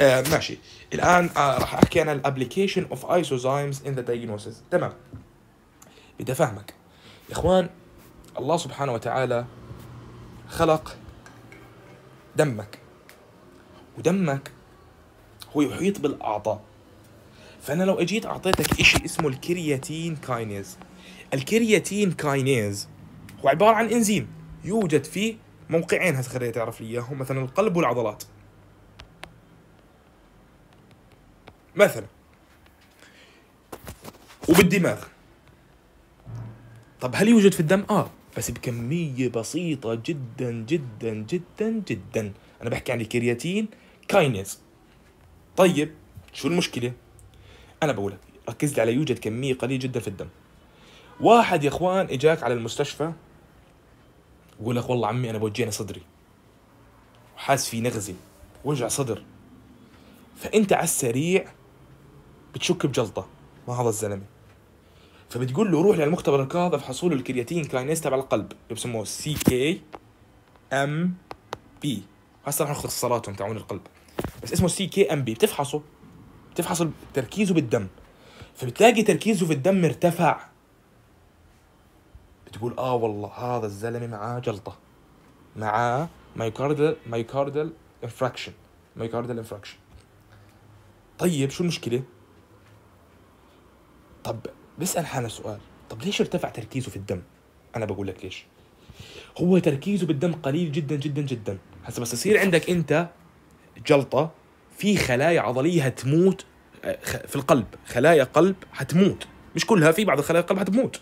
آه ماشي الآن آه راح أحكي أنا الابليكيشن اوف ايزوزايمز in the diagnosis تمام بدي أفهمك يا إخوان الله سبحانه وتعالى خلق دمك ودمك هو يحيط بالاعضاء فانا لو اجيت اعطيتك شيء اسمه الكرياتين كاينيز الكرياتين كاينيز هو عباره عن انزيم يوجد في موقعين هسه خليني تعرف لي اياهم مثلا القلب والعضلات مثلا وبالدماغ طب هل يوجد في الدم؟ اه بس بكمية بسيطة جدا جدا جدا جدا أنا بحكي عن الكرياتين كاينيز طيب شو المشكله انا بقول لك ركز لي على يوجد كميه قليله جدا في الدم واحد يا اخوان اجاك على المستشفى بقول لك والله عمي انا بوجعني صدري وحاس في نغزه وجع صدر فانت على السريع بتشك بجلطه مع هذا الزلمه فبتقول له روح للمختبر القاضي حصول الكرياتين كلاينيز تبع القلب اللي بسموه سي كي ام بي هسه رح ناخذ اختصاراتهم تاعون القلب بس اسمه سي كي ام بي بتفحصه بتفحص تركيزه بالدم فبتلاقي تركيزه في الدم ارتفع بتقول اه والله هذا الزلمه معاه جلطه معاه مايوكاردال مايوكاردال انفراكشن مايوكاردال انفراكشن طيب شو المشكله طب بسال حالنا سؤال طب ليش ارتفع تركيزه في الدم انا بقول لك ليش هو تركيزه بالدم قليل جدا جدا جدا هسه بس يصير عندك انت جلطه في خلايا عضليه هتموت آه، في القلب خلايا قلب هتموت مش كلها في بعض الخلايا القلب هتموت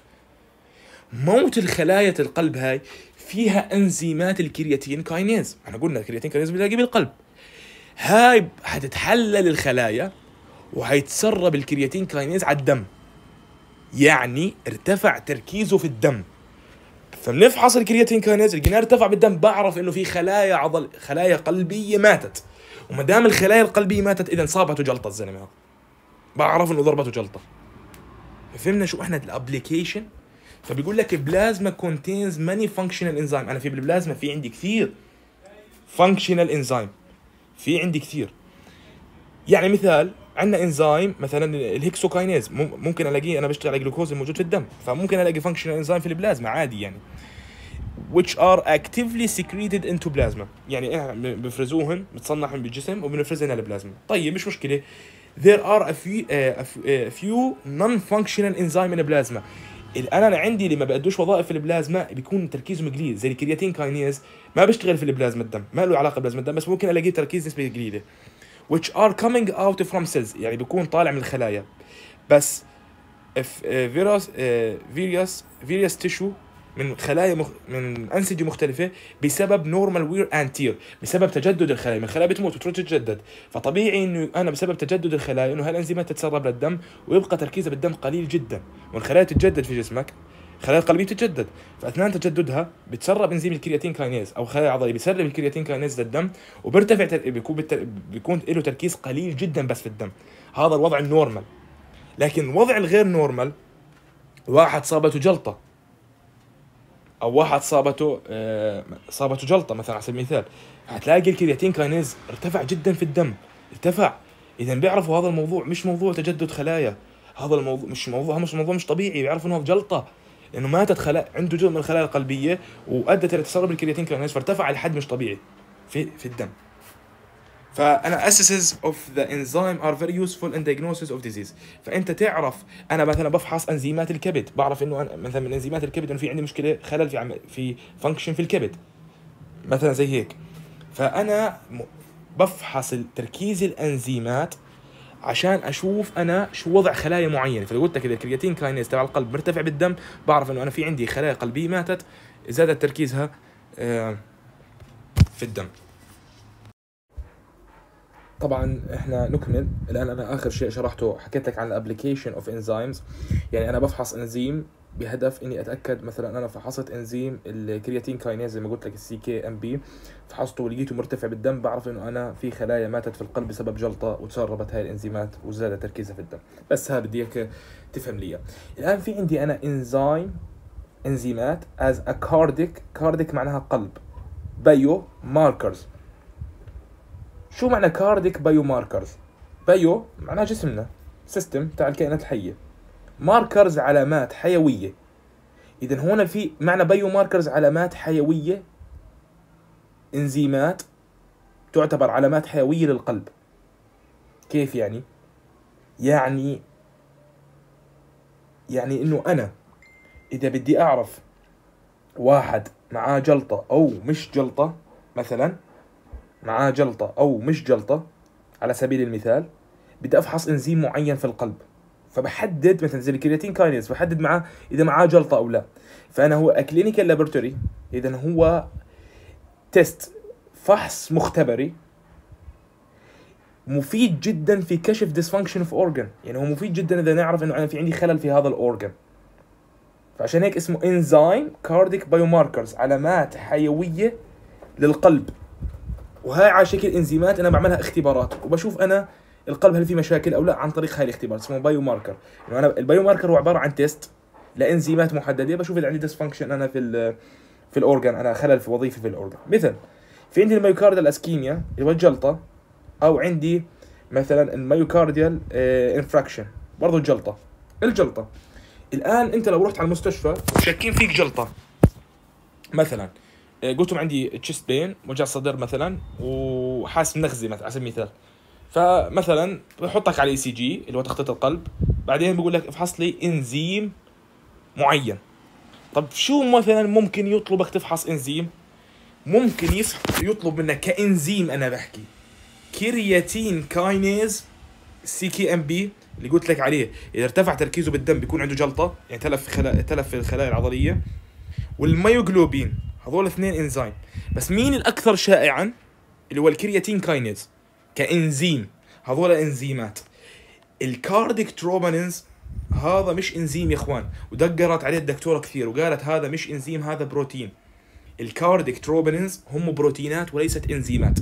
موت الخلايا القلب هاي فيها انزيمات الكرياتين كاينيز احنا قلنا الكرياتين كاينيز بتلاقي بالقلب هاي حتتحلل الخلايا وحيتسرب الكرياتين كاينيز على الدم يعني ارتفع تركيزه في الدم فبنفحص الكرياتين كاينيز لقيناه ارتفع بالدم بعرف انه في خلايا عضل خلايا قلبيه ماتت وما دام الخلايا القلبيه ماتت اذا صابته جلطه الزلمه بعرف انه ضربته جلطه فهمنا شو احنا الابلكيشن فبيقول لك بلازما كونتينز ماني فانكشنال انزيم انا في بالبلازما في عندي كثير فانكشنال انزيم في عندي كثير يعني مثال عندنا انزيم مثلا الهكسوكاينيز ممكن الاقيه انا بشتغل على الجلوكوز الموجود في الدم فممكن الاقي فانكشنال انزيم في البلازما عادي يعني which are actively secreted into plasma يعني احنا بنفرزوهن بتصنعهم بالجسم وبنفرزهن على البلازما طيب مش مشكله there are a few, uh, a آه، few non-functional enzyme in plasma انا عندي اللي ما بأدوش وظائف في البلازما بيكون تركيزهم قليل زي الكرياتين كاينيز ما بيشتغل في البلازما الدم ما له علاقه بلازما الدم بس ممكن الاقي تركيز نسبه قليله which are coming out from cells يعني بيكون طالع من الخلايا بس if uh, virus uh, various various tissue من خلايا مخ... من انسجه مختلفه بسبب نورمال وير اند تير بسبب تجدد الخلايا من خلايا بتموت وتروح تتجدد فطبيعي انه انا بسبب تجدد الخلايا انه هالانزيمات تتسرب للدم ويبقى تركيزها بالدم قليل جدا والخلايا تتجدد في جسمك الخلايا القلبيه تتجدد فاثناء تجددها بتسرب انزيم الكرياتين كاينيز او خلايا عضليه بيسرب الكرياتين كاينيز للدم وبيرتفع تر... بيكون بتر... بيكون له تركيز قليل جدا بس في الدم هذا الوضع النورمال لكن الوضع الغير نورمال واحد صابته جلطه او واحد صابته آه، صابته جلطه مثلا على سبيل المثال هتلاقي الكرياتين كاينيز ارتفع جدا في الدم ارتفع اذا بيعرفوا هذا الموضوع مش موضوع تجدد خلايا هذا الموضوع مش موضوع مش موضوع مش طبيعي بيعرفوا انه جلطه لانه ماتت خلايا عنده جزء من الخلايا القلبيه وادت الى تسرب الكرياتين كاينيز فارتفع لحد مش طبيعي في في الدم فانا اسسز اوف ذا انزيم ار فيري يوسفول ان diagnosis اوف ديزيز فانت تعرف انا مثلا بفحص انزيمات الكبد بعرف انه أنا مثلا من انزيمات الكبد انه في عندي مشكله خلل في عم في فانكشن في الكبد مثلا زي هيك فانا بفحص تركيز الانزيمات عشان اشوف انا شو وضع خلايا معينه فلو قلت لك اذا الكرياتين كلاينيز تبع القلب مرتفع بالدم بعرف انه انا في عندي خلايا قلبيه ماتت زادت تركيزها آه، في الدم طبعا احنا نكمل الان انا اخر شيء شرحته حكيت لك عن الابلكيشن اوف انزيمز يعني انا بفحص انزيم بهدف اني اتاكد مثلا انا فحصت انزيم الكرياتين كاينيز زي ما قلت لك السي كي ام بي فحصته ولقيته مرتفع بالدم بعرف انه انا في خلايا ماتت في القلب بسبب جلطه وتسربت هاي الانزيمات وزاد تركيزها في الدم بس ها بدي اياك تفهم لي الان في عندي انا انزيم انزيمات از ا كارديك كارديك معناها قلب بايو ماركرز شو معنى كارديك بايو ماركرز بايو معناها جسمنا سيستم تاع الكائنات الحيه ماركرز علامات حيويه اذا هنا في معنى بايو ماركرز علامات حيويه انزيمات تعتبر علامات حيويه للقلب كيف يعني يعني يعني انه انا اذا بدي اعرف واحد معاه جلطه او مش جلطه مثلا معاه جلطة أو مش جلطة على سبيل المثال بدي أفحص إنزيم معين في القلب فبحدد مثلا زي الكرياتين كاينز بحدد معاه إذا معاه جلطة أو لا فأنا هو أكلينيكال لابورتوري إذا هو تيست فحص مختبري مفيد جدا في كشف ديسفانكشن اوف اورجن يعني هو مفيد جدا اذا نعرف انه انا في عندي خلل في هذا الاورجن فعشان هيك اسمه انزيم كارديك بايوماركرز علامات حيويه للقلب وهاي على شكل انزيمات انا بعملها اختبارات وبشوف انا القلب هل في مشاكل او لا عن طريق هاي الاختبار اسمه بايو ماركر يعني انا البايو ماركر هو عباره عن تيست لانزيمات محدده بشوف اذا عندي ديسفانكشن انا في في الاورجن انا خلل في وظيفه في الاورجن مثلا في عندي الميوكارديال اسكيميا اللي هو الجلطه او عندي مثلا الميوكارديال انفراكشن آه، برضه الجلطه الجلطه الان انت لو رحت على المستشفى شاكين فيك جلطه مثلا آه، قلت عندي تشيست بين وجع صدر مثلا وحاسس بنغزه مثلا على سبيل المثال فمثلا بحطك على اي سي جي اللي هو تخطيط القلب بعدين بقول لك افحص لي انزيم معين طب شو مثلا ممكن يطلبك تفحص انزيم ممكن يطلب منك كانزيم انا بحكي كرياتين كاينيز سي كي ام بي اللي قلت لك عليه اذا ارتفع تركيزه بالدم بيكون عنده جلطه يعني تلف خلا... تلف في الخلايا العضليه والميوجلوبين هذول اثنين انزيم بس مين الاكثر شائعا اللي هو الكرياتين كاينيز كانزيم هذول انزيمات الكارديك تروبانينز هذا مش انزيم يا اخوان ودقرت عليه الدكتوره كثير وقالت هذا مش انزيم هذا بروتين الكارديك تروبانينز هم بروتينات وليست انزيمات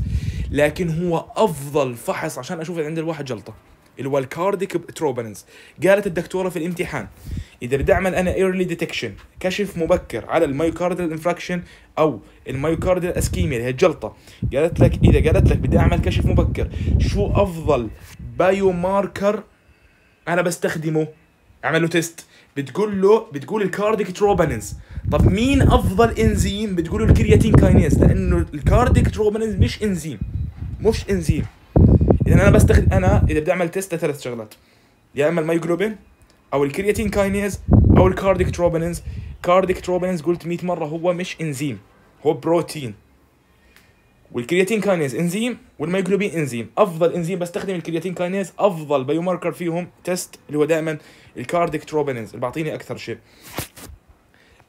لكن هو افضل فحص عشان اشوف اذا عند الواحد جلطه الوالكارديك تروبنز قالت الدكتوره في الامتحان اذا بدي اعمل انا ايرلي ديتكشن كشف مبكر على المايوكارديال انفراكشن او المايوكارديال اسكيميا اللي هي الجلطه قالت لك اذا قالت لك بدي اعمل كشف مبكر شو افضل بايو ماركر انا بستخدمه اعمل له تيست بتقول له بتقول الكارديك تروبنز طب مين افضل انزيم بتقول الكرياتين كاينيز لانه الكارديك تروبنز مش انزيم مش انزيم اذا انا بستخدم انا اذا بدي اعمل تيست لثلاث شغلات يا اما المايجلوبين او الكرياتين كاينيز او الكارديك تروبينز كارديك تروبينز قلت 100 مره هو مش انزيم هو بروتين والكرياتين كاينيز انزيم والمايجلوبين انزيم افضل انزيم بستخدم الكرياتين كاينيز افضل بايوماركر فيهم تيست اللي هو دائما الكارديك تروبينز اللي بعطيني اكثر شيء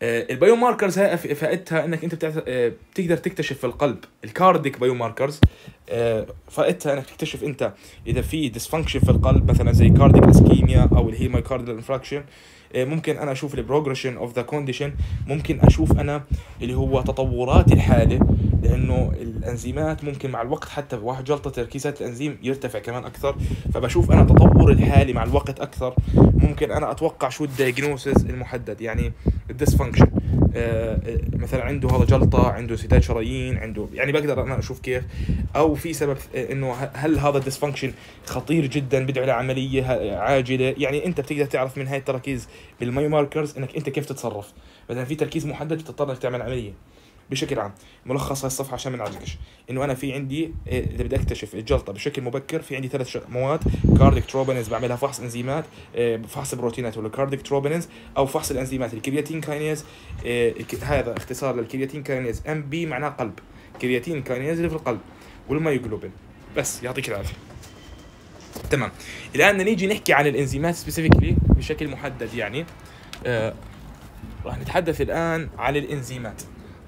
آه، البايو ماركرز هاي فائدتها انك انت آه، بتقدر تكتشف في القلب الكارديك بايو ماركرز آه، فائدتها انك تكتشف انت اذا في ديسفانكشن في القلب مثلا زي كارديك اسكيميا او الهيمايكارديال انفراكشن إيه، ممكن انا اشوف البروجريشن اوف ذا كونديشن ممكن اشوف انا اللي هو تطورات الحاله لانه الانزيمات ممكن مع الوقت حتى بواحد جلطه تركيزات الانزيم يرتفع كمان اكثر فبشوف انا تطور الحاله مع الوقت اكثر ممكن انا اتوقع شو الدايجنوسز المحدد يعني الديسفانكشن إيه، مثلا عنده هذا جلطه عنده سداد شرايين عنده يعني بقدر انا اشوف كيف او في سبب إيه، انه هل هذا الديسفانكشن خطير جدا بدعي لعمليه عاجله يعني انت بتقدر تعرف من هاي التراكيز بالماي ماركرز انك انت كيف تتصرف مثلا في تركيز محدد بتضطر انك تعمل عمليه بشكل عام ملخص هاي الصفحه عشان ما نعجلكش انه انا في عندي إيه، اذا بدي اكتشف الجلطه بشكل مبكر في عندي ثلاث مواد كارديك تروبينز بعملها فحص انزيمات إيه، فحص بروتينات ولا كارديك تروبينز او فحص الانزيمات الكرياتين كاينيز هذا اختصار للكرياتين كاينيز ام بي معناه قلب كرياتين كاينيز اللي في القلب والمايوجلوبين بس يعطيك العافيه تمام الان بدنا نيجي نحكي عن الانزيمات سبيسيفيكلي بشكل محدد يعني آه راح نتحدث الان عن الانزيمات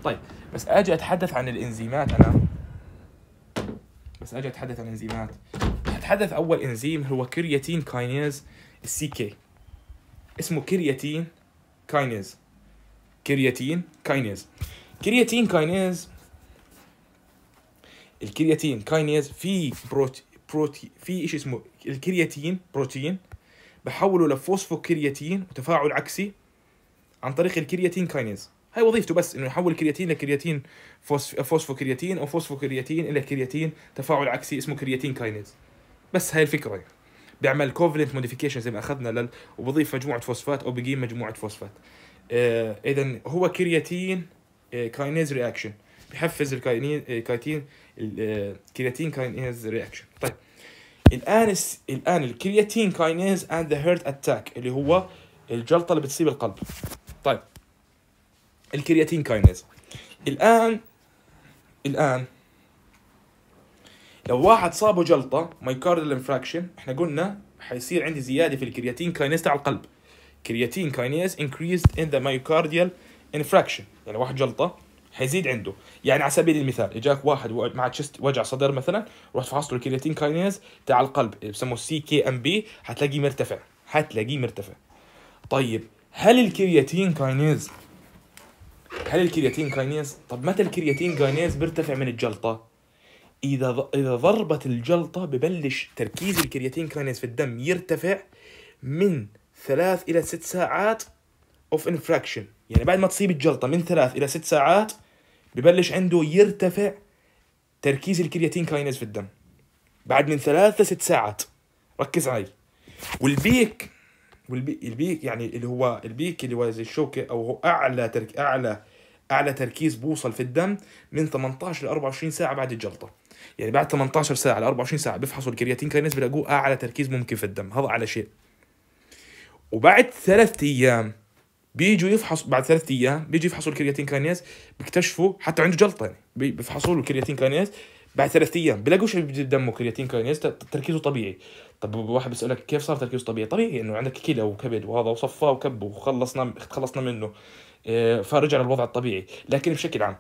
طيب بس اجي اتحدث عن الانزيمات انا بس اجي اتحدث عن الانزيمات اتحدث اول انزيم هو كرياتين كاينيز السي كي اسمه كرياتين كاينيز كرياتين كاينيز كرياتين كاينيز الكرياتين كاينيز في بروت بروتين في شيء اسمه الكرياتين بروتين بحوله لفوسفوكرياتين وتفاعل عكسي عن طريق الكرياتين كاينيز هاي وظيفته بس انه يحول الكرياتين لكرياتين فوسف... فوسفوكرياتين او فوسفوكرياتين الى كرياتين تفاعل عكسي اسمه كرياتين كاينيز بس هاي الفكره يعني. بيعمل كوفلنت موديفيكيشن زي ما اخذنا لل... وبضيف مجموعه فوسفات او بقيم مجموعه فوسفات آه، اذا هو كرياتين آه، كاينيز رياكشن بحفز الكاينين الكايتين آه، الكرياتين آه، كاينيز رياكشن طيب الان الان الكرياتين كاينيز اند ذا هيرت اتاك اللي هو الجلطه اللي بتصيب القلب طيب الكرياتين كاينيز الان الان لو واحد صابه جلطه مايكارديال انفراكشن احنا قلنا حيصير عندي زياده في الكرياتين كاينيز تاع القلب كرياتين كاينيز increased in the myocardial infraction يعني واحد جلطه حيزيد عنده يعني على سبيل المثال اجاك واحد مع تشست وجع صدر مثلا رحت فحصت له الكرياتين كاينيز تاع القلب بسموه السي كي ام بي حتلاقيه مرتفع حتلاقيه مرتفع طيب هل الكرياتين كاينيز هل الكرياتين كاينيز طب متى الكرياتين كاينيز بيرتفع من الجلطه اذا اذا ضربت الجلطه ببلش تركيز الكرياتين كاينيز في الدم يرتفع من ثلاث الى ست ساعات اوف انفراكشن يعني بعد ما تصيب الجلطه من ثلاث الى ست ساعات ببلش عنده يرتفع تركيز الكرياتين كاينز في الدم بعد من ثلاثة ست ساعات ركز علي والبيك والبيك البيك يعني اللي هو البيك اللي هو زي الشوكه او هو اعلى ترك اعلى اعلى تركيز بوصل في الدم من 18 ل 24 ساعه بعد الجلطه يعني بعد 18 ساعه ل 24 ساعه بيفحصوا الكرياتين كاينز بلاقوه اعلى تركيز ممكن في الدم هذا اعلى شيء وبعد ثلاثة ايام بيجوا يفحصوا بعد ثلاثة ايام بيجوا يفحصوا الكرياتين كاينيز بيكتشفوا حتى عنده جلطه يعني بيفحصوا له الكرياتين كاينيز بعد ثلاث ايام بلاقوش بدمه كرياتين كاينيز تركيزه طبيعي طب واحد بيسالك كيف صار تركيزه طبيعي طبيعي انه عندك كلى وكبد وهذا وصفى وكب وخلصنا خلصنا منه آه، فرجع للوضع الطبيعي لكن بشكل عام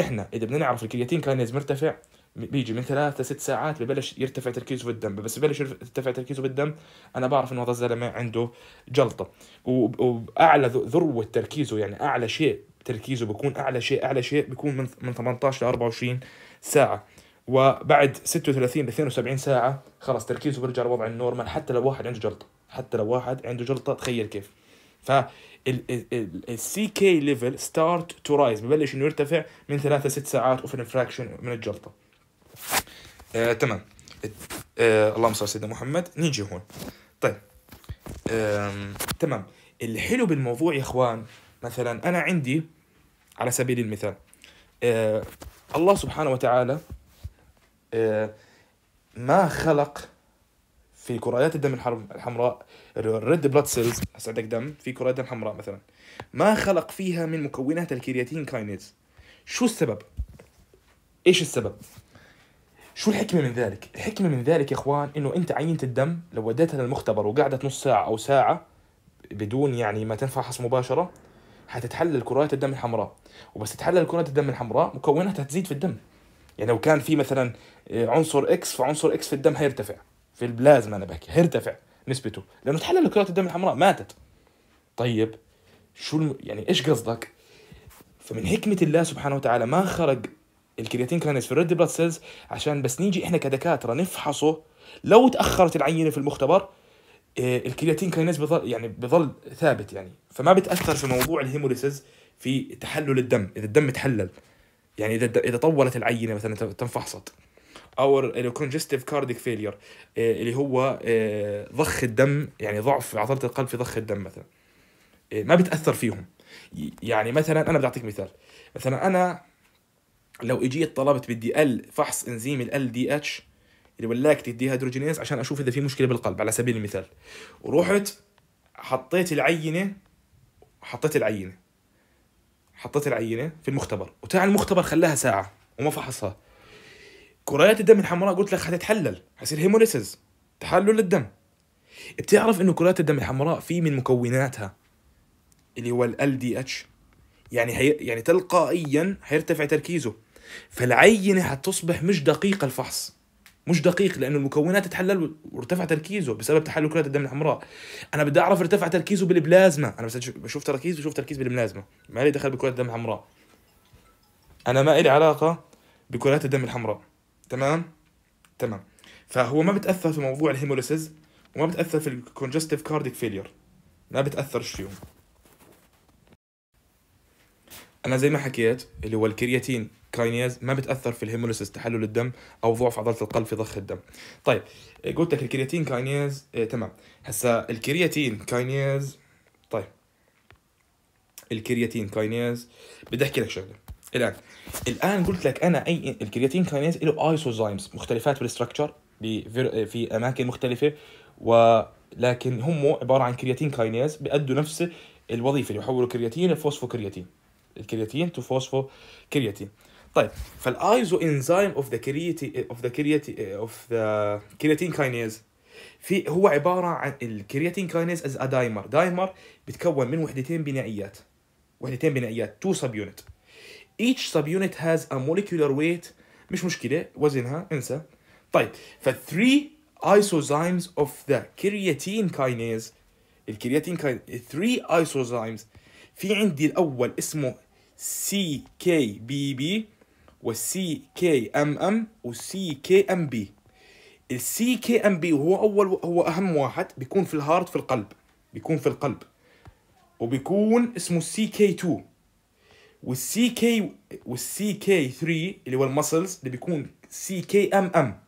احنا اذا بدنا نعرف الكرياتين كاينيز مرتفع بيجي من ثلاث لست ساعات ببلش يرتفع تركيزه بالدم بس ببلش يرتفع تركيزه بالدم انا بعرف انه هذا الزلمه عنده جلطه واعلى ذروه تركيزه يعني اعلى شيء تركيزه بيكون اعلى شيء اعلى شيء بيكون من من 18 ل 24 ساعه وبعد 36 ل 72 ساعه خلص تركيزه بيرجع لوضع النورمال حتى لو واحد عنده جلطه حتى لو واحد عنده جلطه تخيل كيف السي كي ليفل ستارت تو رايز ببلش انه يرتفع من ثلاثة ست ساعات وفي الانفراكشن من الجلطه آه تمام آه اللهم صل على سيدنا محمد نيجي هون طيب آه تمام الحلو بالموضوع يا اخوان مثلا انا عندي على سبيل المثال آه الله سبحانه وتعالى آه ما خلق في كريات الدم الحمراء الريد بلاد سيلز عندك دم في كريات دم حمراء مثلا ما خلق فيها من مكونات الكرياتين كاينيز شو السبب؟ ايش السبب؟ شو الحكمه من ذلك؟ الحكمه من ذلك يا اخوان انه انت عينه الدم لو وديتها للمختبر وقعدت نص ساعه او ساعه بدون يعني ما تنفحص مباشره حتتحلل كرات الدم الحمراء وبس تتحلل كرات الدم الحمراء مكوناتها تزيد في الدم يعني لو كان في مثلا آه، عنصر اكس فعنصر اكس في الدم هيرتفع في البلازما انا بحكي هيرتفع نسبته لانه تحلل كرات الدم الحمراء ماتت طيب شو الم... يعني ايش قصدك فمن حكمة الله سبحانه وتعالى ما خرج الكرياتين كلانز في الريد بلاد سيلز عشان بس نيجي احنا كدكاتره نفحصه لو تاخرت العينه في المختبر آه، الكرياتين كلانز بظل يعني بظل ثابت يعني فما بتاثر في موضوع الهيموليسز في تحلل الدم اذا الدم تحلل يعني اذا اذا طولت العينه مثلا تنفحصت او الكونجستيف كارديك فيلير اللي هو آه، ضخ الدم يعني ضعف عضله القلب في ضخ الدم مثلا آه، ما بتاثر فيهم يعني مثلا انا بدي اعطيك مثال مثلا انا لو اجيت طلبت بدي ال فحص انزيم ال دي اتش اللي هو اللاكتيك هيدروجينيز عشان اشوف اذا في مشكله بالقلب على سبيل المثال ورحت حطيت العينه حطيت العينه حطيت العينه في المختبر وتاع المختبر خلاها ساعه وما فحصها كريات الدم الحمراء قلت لك حتتحلل حيصير هيموليسز تحلل الدم بتعرف انه كريات الدم الحمراء في من مكوناتها اللي هو ال دي اتش يعني هي يعني تلقائيا حيرتفع تركيزه فالعينة حتصبح مش دقيقة الفحص مش دقيق لانه المكونات تحلل وارتفع تركيزه بسبب تحلل كرات الدم الحمراء انا بدي اعرف ارتفع تركيزه بالبلازما انا بس بشوف تركيز بشوف تركيز بالبلازما ما لي دخل بكرات الدم الحمراء انا ما لي علاقه بكرات الدم الحمراء تمام تمام فهو ما بتاثر في موضوع الهيموليسز وما بتاثر في الكونجستيف كارديك فيلير ما بتاثرش فيهم انا زي ما حكيت اللي هو الكرياتين كاينيز ما بتاثر في الهيموليسيس تحلل الدم او ضعف عضله القلب في ضخ الدم طيب إيه، قلت لك الكرياتين كاينيز إيه تمام هسا الكرياتين كاينيز طيب الكرياتين كاينيز بدي احكي لك شغله الان الان قلت لك انا اي الكرياتين كاينيز له ايسوزايمز مختلفات بالاستراكشر إيه، في اماكن مختلفه ولكن هم عباره عن كرياتين كاينيز بيأدوا نفس الوظيفه اللي بيحولوا كرياتين لفوسفوكرياتين الكرياتين تو طيب، فوسفو كرياتين طيب فالايزو انزيم اوف ذا كرياتي اوف ذا كرياتي اوف ذا كرياتين كاينيز في هو عباره عن الكرياتين كاينيز از ا دايمر دايمر بتكون من وحدتين بنائيات وحدتين بنائيات تو سب يونت ايتش سب يونت هاز ا molecular ويت مش مشكله وزنها انسى طيب فالثري isozymes of the كرياتين kinase الكرياتين كاين 3 isozymes في عندي الاول اسمه سي كي بي بي والسي كي ام ام والسي كي ام بي السي كي ام بي هو اول هو اهم واحد بيكون في الهارت في القلب بيكون في القلب وبيكون اسمه السي كي 2 والسي كي والسي كي 3 اللي هو المسلز اللي بيكون سي كي ام ام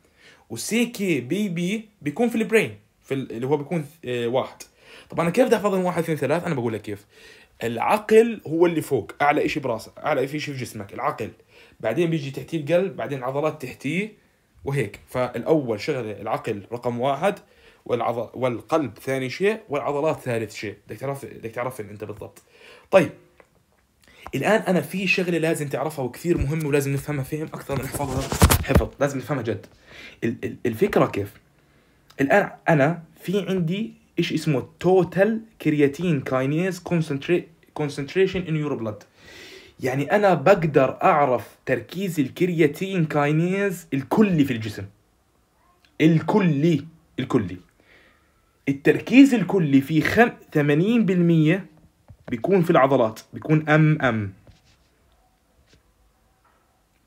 والسي كي بي بي بيكون في البرين في اللي هو بيكون آه، واحد طبعا كيف بدي احفظ واحد اثنين ثلاث انا بقول لك كيف العقل هو اللي فوق اعلى شيء براسك اعلى شيء في جسمك العقل بعدين بيجي تحتيه القلب بعدين عضلات تحتيه وهيك فالاول شغله العقل رقم واحد والعضل والقلب ثاني شيء والعضلات ثالث شيء بدك تعرف بدك إن انت بالضبط طيب الان انا في شغله لازم تعرفها وكثير مهمه ولازم نفهمها فهم اكثر من حفظها حفظ لازم نفهمها جد الفكره كيف الان انا في عندي ايش اسمه توتال كرياتين كاينيز كونسنتريشن ان يور بلاد يعني انا بقدر اعرف تركيز الكرياتين كاينيز الكلي في الجسم الكلي الكلي التركيز الكلي في خم... 80% بيكون في العضلات بيكون ام ام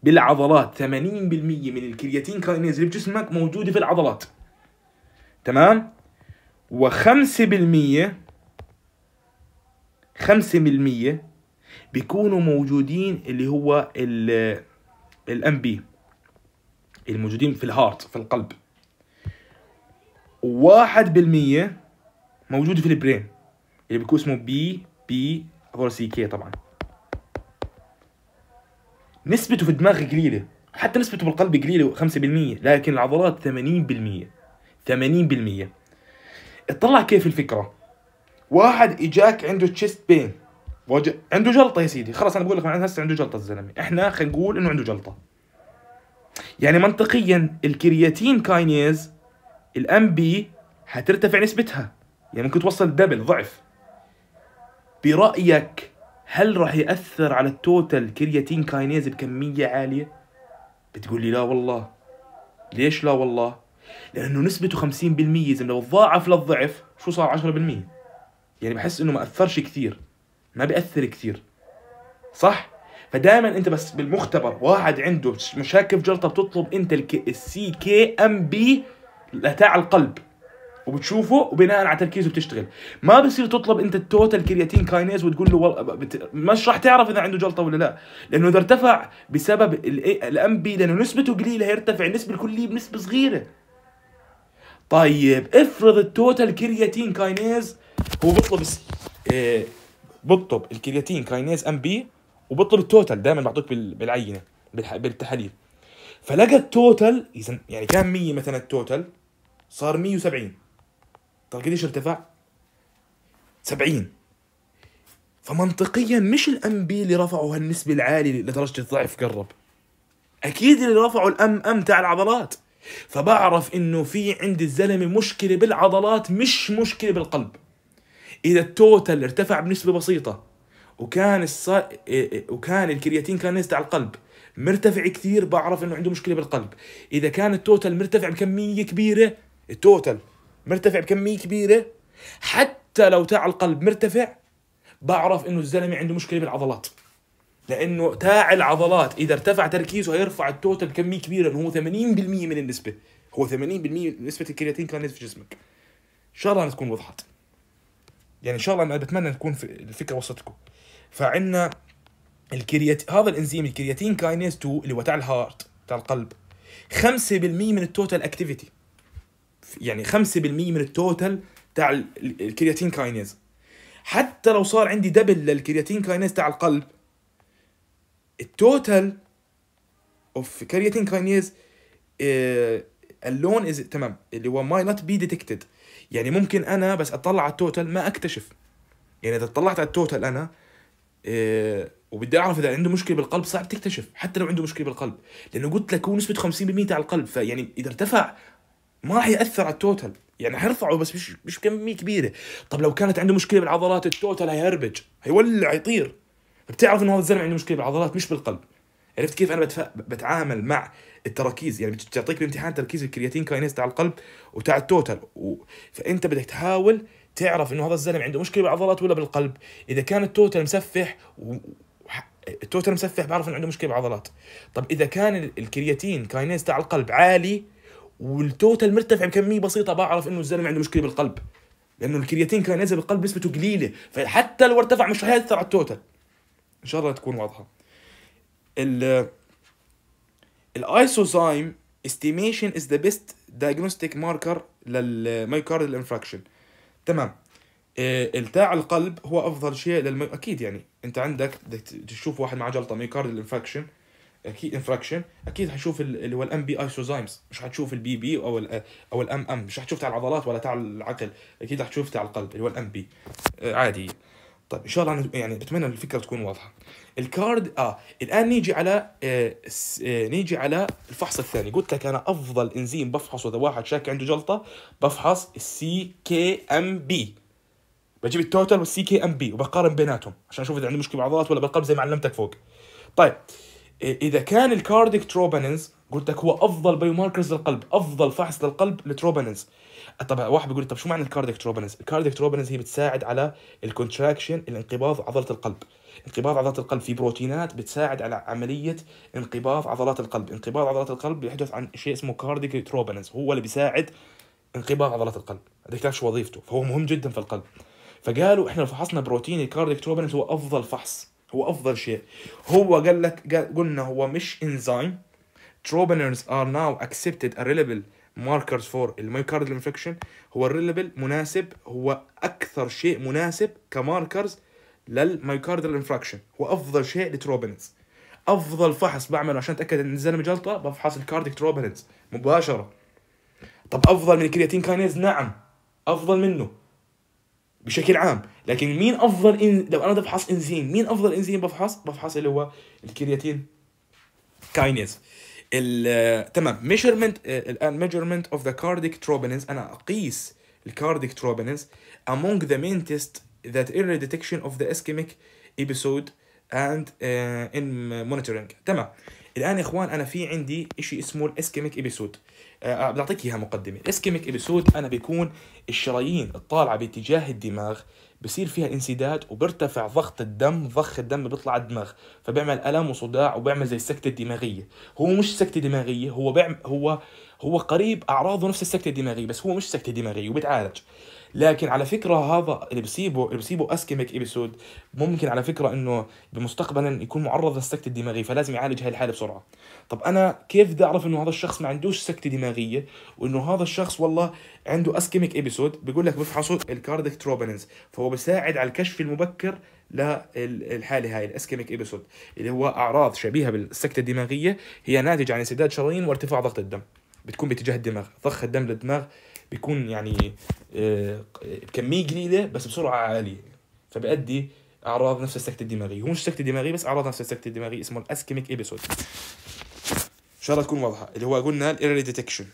بالعضلات 80% من الكرياتين كاينيز اللي بجسمك موجوده في العضلات تمام و5% 5% بيكونوا موجودين اللي هو الام بي الموجودين في الهارت في القلب واحد بالمية موجود في البرين اللي بيكون اسمه بي بي او سي كي طبعا نسبته في الدماغ قليله حتى نسبته بالقلب قليله 5% لكن العضلات 80% 80% اطلع كيف الفكره واحد اجاك عنده تشيست بين وج... عنده جلطه يا سيدي خلاص انا بقول لك هسه عنده جلطه الزلمه احنا خلينا نقول انه عنده جلطه يعني منطقيا الكرياتين كاينيز الام بي حترتفع نسبتها يعني ممكن توصل دبل ضعف برايك هل راح ياثر على التوتال كرياتين كاينيز بكميه عاليه بتقول لي لا والله ليش لا والله لانه نسبته 50% اذا لو تضاعف للضعف شو صار 10% يعني بحس انه ما اثرش كثير ما بياثر كثير صح فدائما انت بس بالمختبر واحد عنده مشاكل في جلطه بتطلب انت السي كي ام بي لتاع القلب وبتشوفه وبناء على تركيزه بتشتغل ما بصير تطلب انت التوتال كرياتين كاينيز وتقول له والله بت... مش راح تعرف اذا عنده جلطه ولا لا لانه اذا ارتفع بسبب الام بي لانه نسبته قليله هيرتفع النسبه الكليه بنسبه صغيره طيب افرض التوتال كرياتين كاينيز هو بيطلب إيه آه، بطلب الكرياتين كاينيز ام بي وبطلب التوتال دائما بعطوك بالعينه بالتحاليل فلقى التوتال اذا يعني كان 100 مثلا التوتال صار 170 طب قديش ارتفع؟ 70 فمنطقيا مش الام بي اللي رفعوا هالنسبه العاليه لدرجه الضعف قرب اكيد اللي رفعوا الام ام تاع العضلات فبعرف انه في عند الزلمه مشكله بالعضلات مش مشكله بالقلب اذا التوتال ارتفع بنسبه بسيطه وكان الص... وكان الكرياتين كان تاع القلب مرتفع كثير بعرف انه عنده مشكله بالقلب اذا كان التوتال مرتفع بكميه كبيره التوتال مرتفع بكميه كبيره حتى لو تاع القلب مرتفع بعرف انه الزلمه عنده مشكله بالعضلات لانه تاع العضلات اذا ارتفع تركيزه هيرفع التوتال كميه كبيره انه هو 80% من النسبه هو 80% من نسبه الكرياتين كانت في جسمك ان شاء الله تكون وضحت يعني ان شاء الله انا بتمنى تكون الفكره وصلتكم فعندنا الكرياتين هذا الانزيم الكرياتين كاينيز 2 اللي هو تاع الهارت تاع القلب 5% من التوتال اكتيفيتي يعني 5% من التوتال تاع الكرياتين كاينيز حتى لو صار عندي دبل للكرياتين كاينيز تاع القلب التوتال اوف كرياتين كاينيز اللون از تمام اللي هو ماي نوت بي ديتكتد يعني ممكن انا بس اطلع على التوتال ما اكتشف يعني اذا اطلعت على التوتال انا إيه وبدي اعرف اذا عنده مشكله بالقلب صعب تكتشف حتى لو عنده مشكله بالقلب لانه قلت لك هو نسبه 50% تاع القلب فيعني اذا ارتفع ما راح ياثر على التوتال يعني حيرفعه بس مش مش كميه كبيره طب لو كانت عنده مشكله بالعضلات التوتال هيهربج هيولع يطير بتعرف انه هذا الزلمه عنده مشكله بالعضلات مش بالقلب عرفت كيف انا بتف... بتعامل مع التراكيز يعني بتعطيك الامتحان تركيز الكرياتين كاينيز تاع القلب وتاع التوتال و... فانت بدك تحاول تعرف انه هذا الزلمه عنده مشكله بالعضلات ولا بالقلب اذا كان التوتال مسفح و... التوتال مسفح بعرف انه عنده مشكله بالعضلات طب اذا كان الكرياتين كاينيز تاع القلب عالي والتوتال مرتفع بكميه بسيطه بعرف انه الزلمه عنده مشكله بالقلب لانه الكرياتين كاينيز بالقلب نسبته قليله فحتى لو ارتفع مش رح ياثر على التوتال ان شاء الله تكون واضحه ال الايسوزايم استيميشن از ذا بيست دايجنوستيك ماركر للمايوكارديال انفراكشن تمام آه، التاع القلب هو افضل شيء للمي... اكيد يعني انت عندك بدك تشوف واحد مع جلطه مايوكارديال انفراكشن اكيد انفراكشن اكيد حتشوف اللي هو الام بي ايسوزايمز مش حتشوف البي بي او الـ او الام ام مش حتشوف تاع العضلات ولا تاع العقل اكيد حتشوف تاع القلب اللي هو الام آه، بي عادي طيب ان شاء الله يعني بتمنى الفكره تكون واضحه الكارد اه الان نيجي على آه،, آه نيجي على الفحص الثاني قلت لك انا افضل انزيم بفحصه اذا واحد شاك عنده جلطه بفحص السي كي ام بي بجيب التوتال والسي كي ام بي وبقارن بيناتهم عشان اشوف اذا عندي مشكله بعضلات ولا بالقلب زي ما علمتك فوق طيب آه، اذا كان الكارديك تروبانينز قلت لك هو افضل بايوماركرز للقلب افضل فحص للقلب لتروبانينز طب واحد بيقول طب شو معنى الكارديك تروبنز؟ الكارديك تروبنز هي بتساعد على الكونتراكشن الانقباض عضله القلب انقباض عضلات القلب في بروتينات بتساعد على عمليه انقباض عضلات القلب انقباض عضلات القلب بيحدث عن شيء اسمه كارديك تروبنز هو اللي بيساعد انقباض عضلات القلب بدك تعرف شو وظيفته فهو مهم جدا في القلب فقالوا احنا لو فحصنا بروتين الكارديك تروبنز هو افضل فحص هو افضل شيء هو قال لك قلنا هو مش انزيم تروبنرز ار ناو اكسبتد ا ريليبل ماركرز فور الميوكارد انفكشن هو الريلبل مناسب هو اكثر شيء مناسب كماركرز للميوكارد انفراكشن هو افضل شيء لتروبنز افضل فحص بعمله عشان اتاكد ان الزلمه جلطه بفحص الكارديك تروبنز مباشره طب افضل من الكرياتين كاينيز نعم افضل منه بشكل عام لكن مين افضل إن... لو انا بفحص انزيم مين افضل انزيم بفحص بفحص اللي هو الكرياتين كاينيز تمام ميجرمنت آه، الان ميجرمنت اوف ذا كارديك تروبينز انا اقيس الكارديك تروبينز among the main test that early detection of the ischemic episode and uh, in monitoring تمام الان يا اخوان انا في عندي شيء اسمه الاسكيميك ايبيسود أه بعطيك اياها مقدمه الاسكيميك ايبيسود انا بيكون الشرايين الطالعه باتجاه الدماغ بصير فيها انسداد وبرتفع ضغط الدم ضخ الدم بيطلع على الدماغ فبيعمل الم وصداع وبيعمل زي السكته الدماغيه هو مش سكته دماغيه هو بيعمل هو هو قريب اعراضه نفس السكته الدماغيه بس هو مش سكته دماغيه وبتعالج لكن على فكره هذا اللي بسيبه اللي بسيبه اسكيميك ايبيسود ممكن على فكره انه بمستقبلا يكون معرض للسكته الدماغيه فلازم يعالج هاي الحاله بسرعه طب انا كيف بدي اعرف انه هذا الشخص ما عندوش سكته دماغيه وانه هذا الشخص والله عنده اسكيميك ايبيسود بيقول لك بفحصوا الكارديك تروبنينز فهو بيساعد على الكشف المبكر للحاله هاي الاسكيميك ايبيسود اللي هو اعراض شبيهه بالسكته الدماغيه هي ناتجه عن انسداد شرايين وارتفاع ضغط الدم بتكون باتجاه الدماغ ضخ الدم للدماغ بيكون يعني بكميه آه، قليله بس بسرعه عاليه فبأدي اعراض نفس السكته الدماغيه هو مش سكته دماغيه بس اعراض نفس السكته الدماغيه اسمه الاسكيميك ابيسود ان شاء الله تكون واضحه اللي هو قلنا الايرلي ديتكشن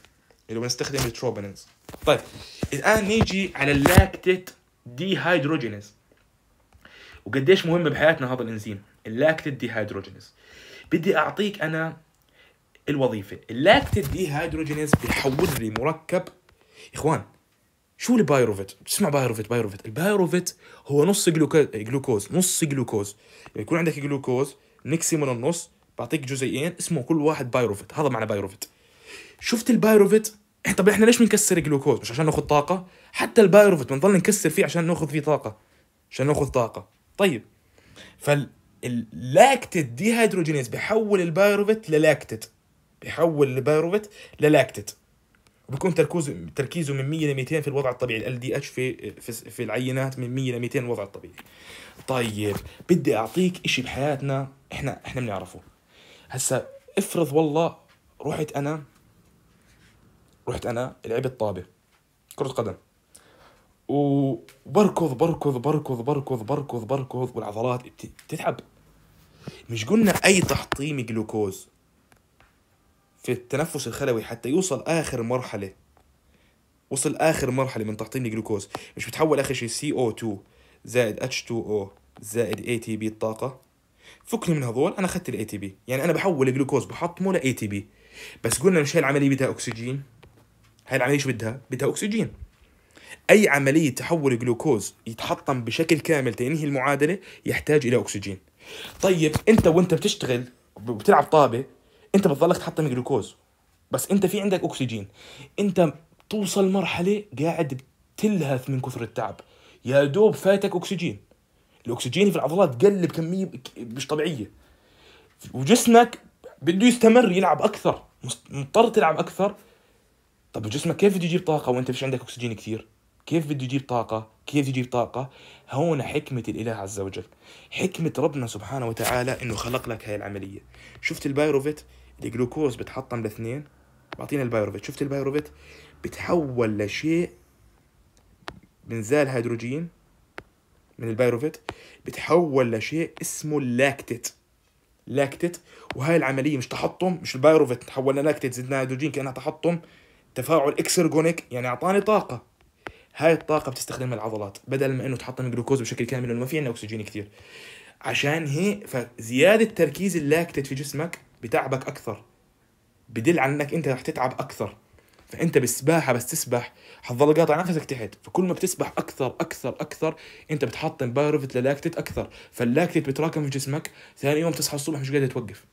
اللي بنستخدم التروبنز طيب الان نيجي على اللاكتيت ديهايدروجينيز وقديش مهم بحياتنا هذا الانزيم اللاكتيت ديهايدروجينيز بدي اعطيك انا الوظيفه اللاكتيت ديهايدروجينيز بيحول لي مركب اخوان شو البايروفيت تسمع بايروفيت بايروفيت البايروفيت هو نص جلوكوز جلوكوز نص جلوكوز يعني يكون عندك جلوكوز نكسي من النص بعطيك جزيئين اسمه كل واحد بايروفيت هذا معنى بايروفيت شفت البايروفيت إيه، طب احنا ليش بنكسر جلوكوز مش عشان ناخذ طاقه حتى البايروفيت بنضل نكسر فيه عشان ناخذ فيه طاقه عشان ناخذ طاقه طيب دي هيدروجينيز بحول البايروفيت للاكتيد بحول البايروفيت للاكتيد وبكون تركيزه تركيزه من 100 ل 200 في الوضع الطبيعي ال دي اتش في في العينات من 100 ل 200 الوضع الطبيعي طيب بدي اعطيك شيء بحياتنا احنا احنا بنعرفه هسا افرض والله رحت انا رحت انا لعبت طابه كره قدم وبركض بركض بركض بركض بركض بركض والعضلات بتتعب مش قلنا اي تحطيم جلوكوز في التنفس الخلوي حتى يوصل اخر مرحله وصل اخر مرحله من تحطيم الجلوكوز مش بتحول اخر شيء سي او 2 زائد اتش 2 او زائد اي تي بي الطاقه فكني من هذول انا اخذت الاي تي بي يعني انا بحول الجلوكوز بحطمه لاي تي بي بس قلنا مش هاي العمليه بدها اكسجين هاي العمليه شو بدها بدها اكسجين اي عمليه تحول جلوكوز يتحطم بشكل كامل تنهي المعادله يحتاج الى اكسجين طيب انت وانت بتشتغل بتلعب طابه انت بتضلك تحطم جلوكوز بس انت في عندك اكسجين انت توصل مرحله قاعد بتلهث من كثر التعب يا دوب فاتك اكسجين الاكسجين في العضلات قل بكميه مش طبيعيه وجسمك بده يستمر يلعب اكثر مضطر تلعب اكثر طب جسمك كيف بده يجيب طاقه وانت فيش عندك اكسجين كثير كيف بده يجيب طاقة؟ كيف يجيب طاقة؟ هون حكمة الإله عز وجل حكمة ربنا سبحانه وتعالى إنه خلق لك هاي العملية شفت البايروفيت الجلوكوز بتحطم الاثنين بعطينا البايروفيت شفت البايروفيت بتحول لشيء بنزال هيدروجين من البايروفيت بتحول لشيء اسمه اللاكتيت لاكتيت وهاي العملية مش تحطم مش البايروفيت تحولنا لاكتيت زدنا هيدروجين كأنها تحطم تفاعل اكسرجونيك يعني أعطاني طاقة هاي الطاقة بتستخدمها العضلات بدل ما انه تحطم الجلوكوز بشكل كامل لانه ما في عندنا اكسجين كثير عشان هي فزيادة تركيز اللاكتيت في جسمك بتعبك اكثر بدل على انك انت رح تتعب اكثر فانت بالسباحه بس تسبح حتضل قاطع نفسك تحت فكل ما بتسبح اكثر اكثر اكثر انت بتحطم بايروفيت للاكتيت اكثر فاللاكتيت بتراكم في جسمك ثاني يوم تصحى الصبح مش قادر توقف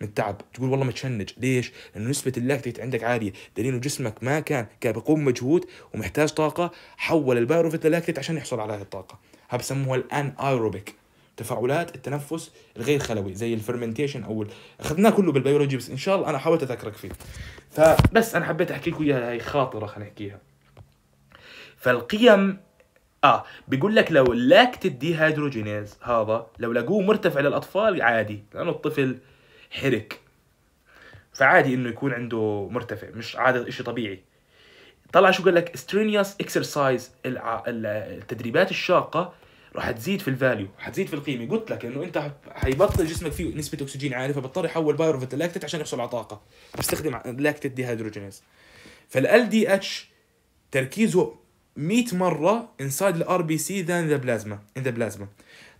من التعب تقول والله متشنج ليش لانه نسبه اللاكتيت عندك عاليه دليل جسمك ما كان كان بيقوم مجهود ومحتاج طاقه حول البايروفيت للاكتيت عشان يحصل على هذه الطاقه هبسموها الان ايروبيك تفاعلات التنفس الغير خلوي زي الفرمنتيشن او اخذناه كله بالبيولوجي بس ان شاء الله انا حاولت اذكرك فيه فبس انا حبيت احكي لكم اياها هي خاطره خلينا نحكيها فالقيم اه بيقول لك لو اللاكتد هيدروجينيز هذا لو لقوه مرتفع للاطفال عادي لانه الطفل حرك فعادي انه يكون عنده مرتفع مش عادة شيء طبيعي طلع شو قال لك سترينيوس اكسرسايز التدريبات الشاقة راح تزيد في الفاليو حتزيد في القيمه قلت لك انه انت حيبطل جسمك فيه نسبه اكسجين عاليه فبضطر يحول بايروفيت لاكتيت عشان يحصل على طاقه بيستخدم لاكتيت ديهيدروجينيز فالال دي اتش تركيزه 100 مره انسايد الار بي سي ذان ذا بلازما ان ذا بلازما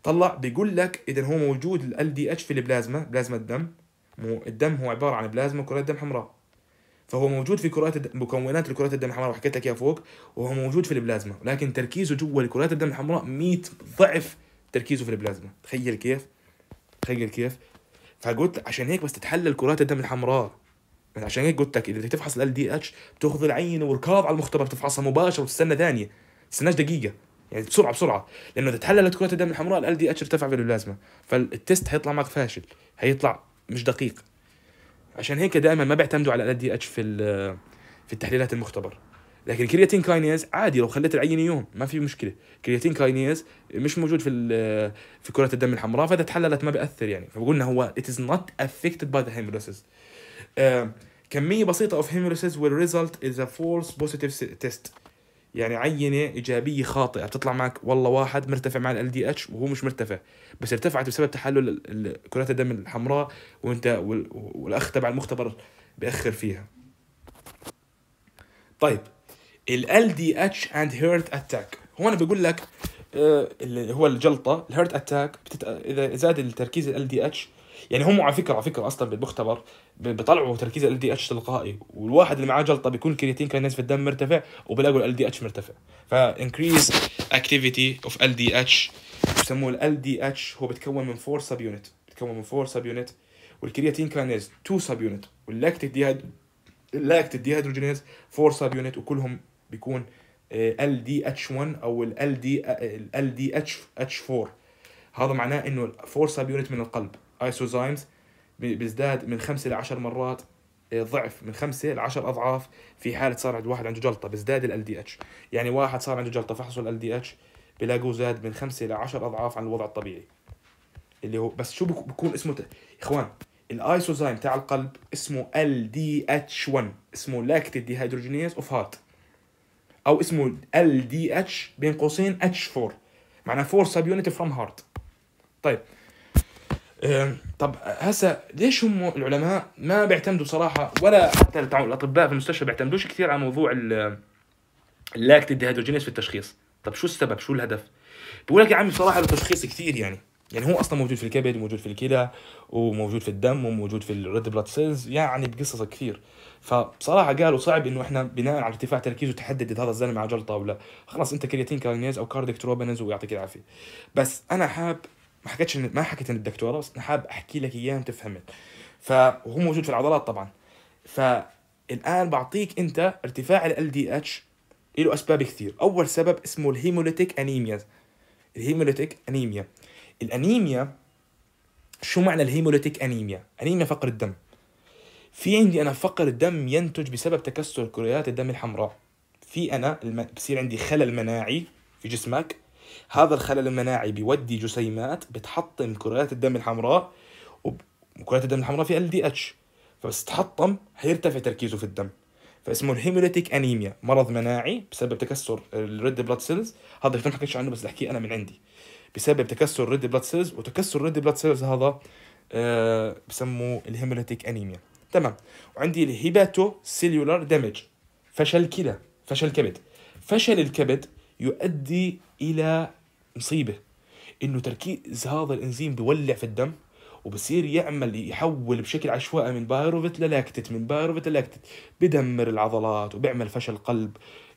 طلع بيقول لك اذا هو موجود ال دي اتش في البلازما بلازما الدم الدم هو عباره عن بلازما كرات دم حمراء فهو موجود في كرات الد... مكونات الكرات الدم الحمراء وحكيت لك اياها فوق وهو موجود في البلازما لكن تركيزه جوا الكرات الدم الحمراء 100 ضعف تركيزه في البلازما تخيل كيف تخيل كيف فقلت عشان هيك بس تتحلل كرات الدم الحمراء يعني عشان هيك قلت لك اذا بدك تفحص ال دي اتش بتاخذ العينه وركاض على المختبر تفحصها مباشره وتستنى ثانيه تستناش دقيقه يعني بسرعه بسرعه لانه اذا تحللت كرات الدم الحمراء ال دي اتش ارتفع في البلازما فالتست حيطلع معك فاشل حيطلع مش دقيق عشان هيك دائما ما بيعتمدوا على ال دي اتش في في التحليلات المختبر لكن الكرياتين كاينيز عادي لو خليت العينه يوم ما في مشكله كرياتين كاينيز مش موجود في في كره الدم الحمراء فاذا تحللت ما بياثر يعني فقلنا هو ات از نوت افكتد باي ذا hemolysis كميه بسيطه اوف hemolysis والريزلت از ا فولس بوزيتيف تيست يعني عينه ايجابيه خاطئه بتطلع معك والله واحد مرتفع مع ال دي اتش وهو مش مرتفع بس ارتفعت بسبب تحلل كرات الدم الحمراء وانت والاخ تبع المختبر باخر فيها طيب ال دي اتش اند هيرت اتاك هون بقول لك آه، اللي هو الجلطه الهيرت اتاك اذا زاد التركيز ال دي اتش يعني هم على فكره على فكره اصلا بالمختبر بيطلعوا تركيز ال دي اتش تلقائي والواحد اللي معاه جلطه بيكون كرياتين كيناز في الدم مرتفع وبلاقوا ال دي اتش مرتفع انكريز اكتيفيتي اوف ال دي اتش بسموه ال دي اتش هو بتكون من فور سب يونت بتكون من فور سب يونت والكرياتين كيناز 2 سب يونت واللاكتيك ديهد اللاكتيك ديهيدروجينيز 4 سب يونت وكلهم بيكون آه، ال دي اتش 1 او ال دي آه، ال دي اتش اتش 4 هذا معناه انه 4 سب يونت من القلب ايسوزايمز بيزداد من خمسة إلى عشر مرات آه، ضعف من خمسة ل 10 اضعاف في حاله صار عند واحد عنده جلطه بيزداد ال دي اتش يعني واحد صار عنده جلطه فحصوا ال دي اتش بلاقوه زاد من خمسة ل 10 اضعاف عن الوضع الطبيعي اللي هو بس شو بكون اسمه ت... اخوان الايسوزايم تاع القلب اسمه ال دي اتش 1 اسمه لاكتيد ديهيدروجينيز اوف هارت او اسمه ال دي اتش بين قوسين اتش 4 معناه 4 سب يونت فروم هارت طيب إيه، طب هسه ليش هم العلماء ما بيعتمدوا صراحه ولا حتى الاطباء في المستشفى بيعتمدوش كثير على موضوع اللاكت ديهيدروجينيز في التشخيص طب شو السبب شو الهدف بقول لك يا عمي بصراحه التشخيص كثير يعني يعني هو اصلا موجود في الكبد وموجود في الكلى وموجود في الدم وموجود في الريد بلاد سيلز يعني بقصص كثير فبصراحه قالوا صعب انه احنا بناء على ارتفاع تركيزه تحدد هذا الزلمه على جل طاوله خلاص انت كرياتين كارنيز او كارديك تروبينز ويعطيك العافيه بس انا حاب ما حكيتش ما حكيت عن الدكتوره بس انا حابب احكي لك اياها تفهمك فهو موجود في العضلات طبعا فالان بعطيك انت ارتفاع ال دي اتش له اسباب كثير اول سبب اسمه الهيموليتيك انيميا الهيموليتيك انيميا الانيميا شو معنى الهيموليتيك انيميا انيميا فقر الدم في عندي انا فقر الدم ينتج بسبب تكسر كريات الدم الحمراء في انا بصير عندي خلل مناعي في جسمك هذا الخلل المناعي بيودي جسيمات بتحطم كريات الدم الحمراء وكريات الدم الحمراء في ال دي اتش فبس تحطم هيرتفع تركيزه في الدم فاسمه الهيموليتيك انيميا مرض مناعي بسبب تكسر الريد بلاد سيلز هذا ما حكيتش عنه بس احكيه انا من عندي بسبب تكسر الريد بلاد سيلز وتكسر الريد بلاد سيلز هذا آه، بسموه الهيموليتيك انيميا تمام وعندي الهيباتو سيلولار دامج فشل كلى فشل كبد فشل الكبد يؤدي الى مصيبه انه تركيز هذا الانزيم بيولع في الدم وبصير يعمل يحول بشكل عشوائي من بايروفيت للاكتت من بايروفيت للاكتت بدمر العضلات وبيعمل فشل قلب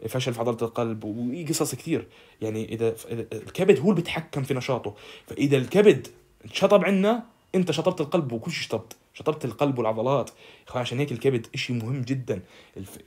فشل في عضله القلب وقصص كثير يعني اذا الكبد هو اللي بيتحكم في نشاطه فاذا الكبد انشطب عنا انت شطبت القلب وكل شيء شطبت شطبت القلب والعضلات عشان هيك الكبد إشي مهم جدا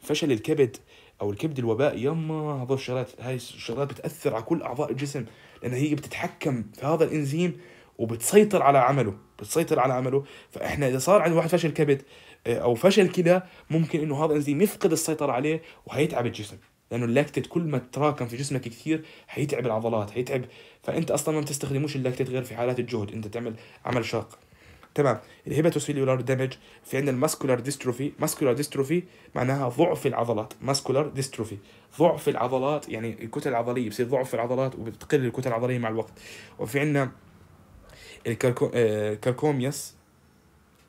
فشل الكبد او الكبد الوبائي يما هذول الشغلات هاي الشغلات بتاثر على كل اعضاء الجسم لان هي بتتحكم في هذا الانزيم وبتسيطر على عمله بتسيطر على عمله فاحنا اذا صار عند واحد فشل كبد آه، او فشل كلى ممكن انه هذا الانزيم يفقد السيطره عليه وهيتعب الجسم لانه اللاكتيت كل ما تراكم في جسمك كثير حيتعب العضلات حيتعب فانت اصلا ما بتستخدموش اللاكتيت غير في حالات الجهد انت تعمل عمل شاق تمام الهيباتوسيلولار دامج في عندنا الماسكولار ديستروفي ماسكولار ديستروفي معناها ضعف العضلات ماسكولار ديستروفي ضعف العضلات يعني الكتل العضليه بصير ضعف العضلات وبتقل الكتل العضليه مع الوقت وفي عندنا الكاركومياس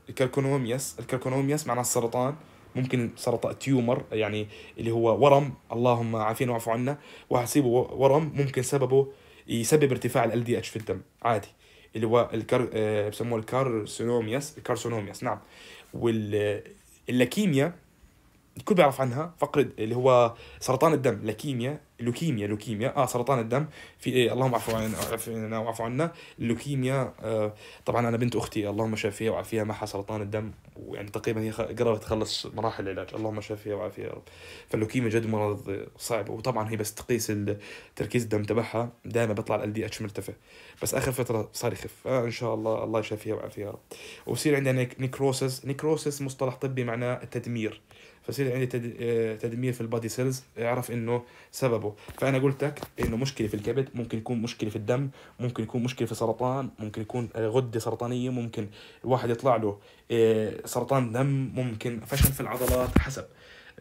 آه، الكاركونومياس الكاركونومياس معناها السرطان ممكن سرطان تيومر يعني اللي هو ورم اللهم عافينا واعفو عنا واحد ورم ممكن سببه يسبب ارتفاع ال LDH في الدم عادي اللي هو الكار آه بيسموه الكارسونوميس الكارسينومياس نعم واللاكيميا الكل بيعرف عنها فقر اللي هو سرطان الدم لاكيميا لوكيميا لوكيميا اه سرطان الدم في إيه اللهم عفو عنا وعفو عنا اللوكيميا آه طبعا انا بنت اختي اللهم شافيها وعافيها معها سرطان الدم ويعني تقريبا هي قربت تخلص مراحل العلاج اللهم شافيها وعافيها يا رب فاللوكيميا جد مرض صعب وطبعا هي بس تقيس تركيز الدم تبعها دائما بيطلع ال دي اتش مرتفع بس اخر فتره صار يخف آه ان شاء الله الله يشافيها ويعافيها يا رب وبصير عندنا نيكروسس نيكروسس مصطلح طبي معناه التدمير فصير عندي آه، تدمير في البادي سيلز اعرف انه سببه فانا قلت لك انه مشكله في الكبد ممكن يكون مشكله في الدم ممكن يكون مشكله في سرطان ممكن يكون غده سرطانيه ممكن الواحد يطلع له آه، سرطان دم ممكن فشل في العضلات حسب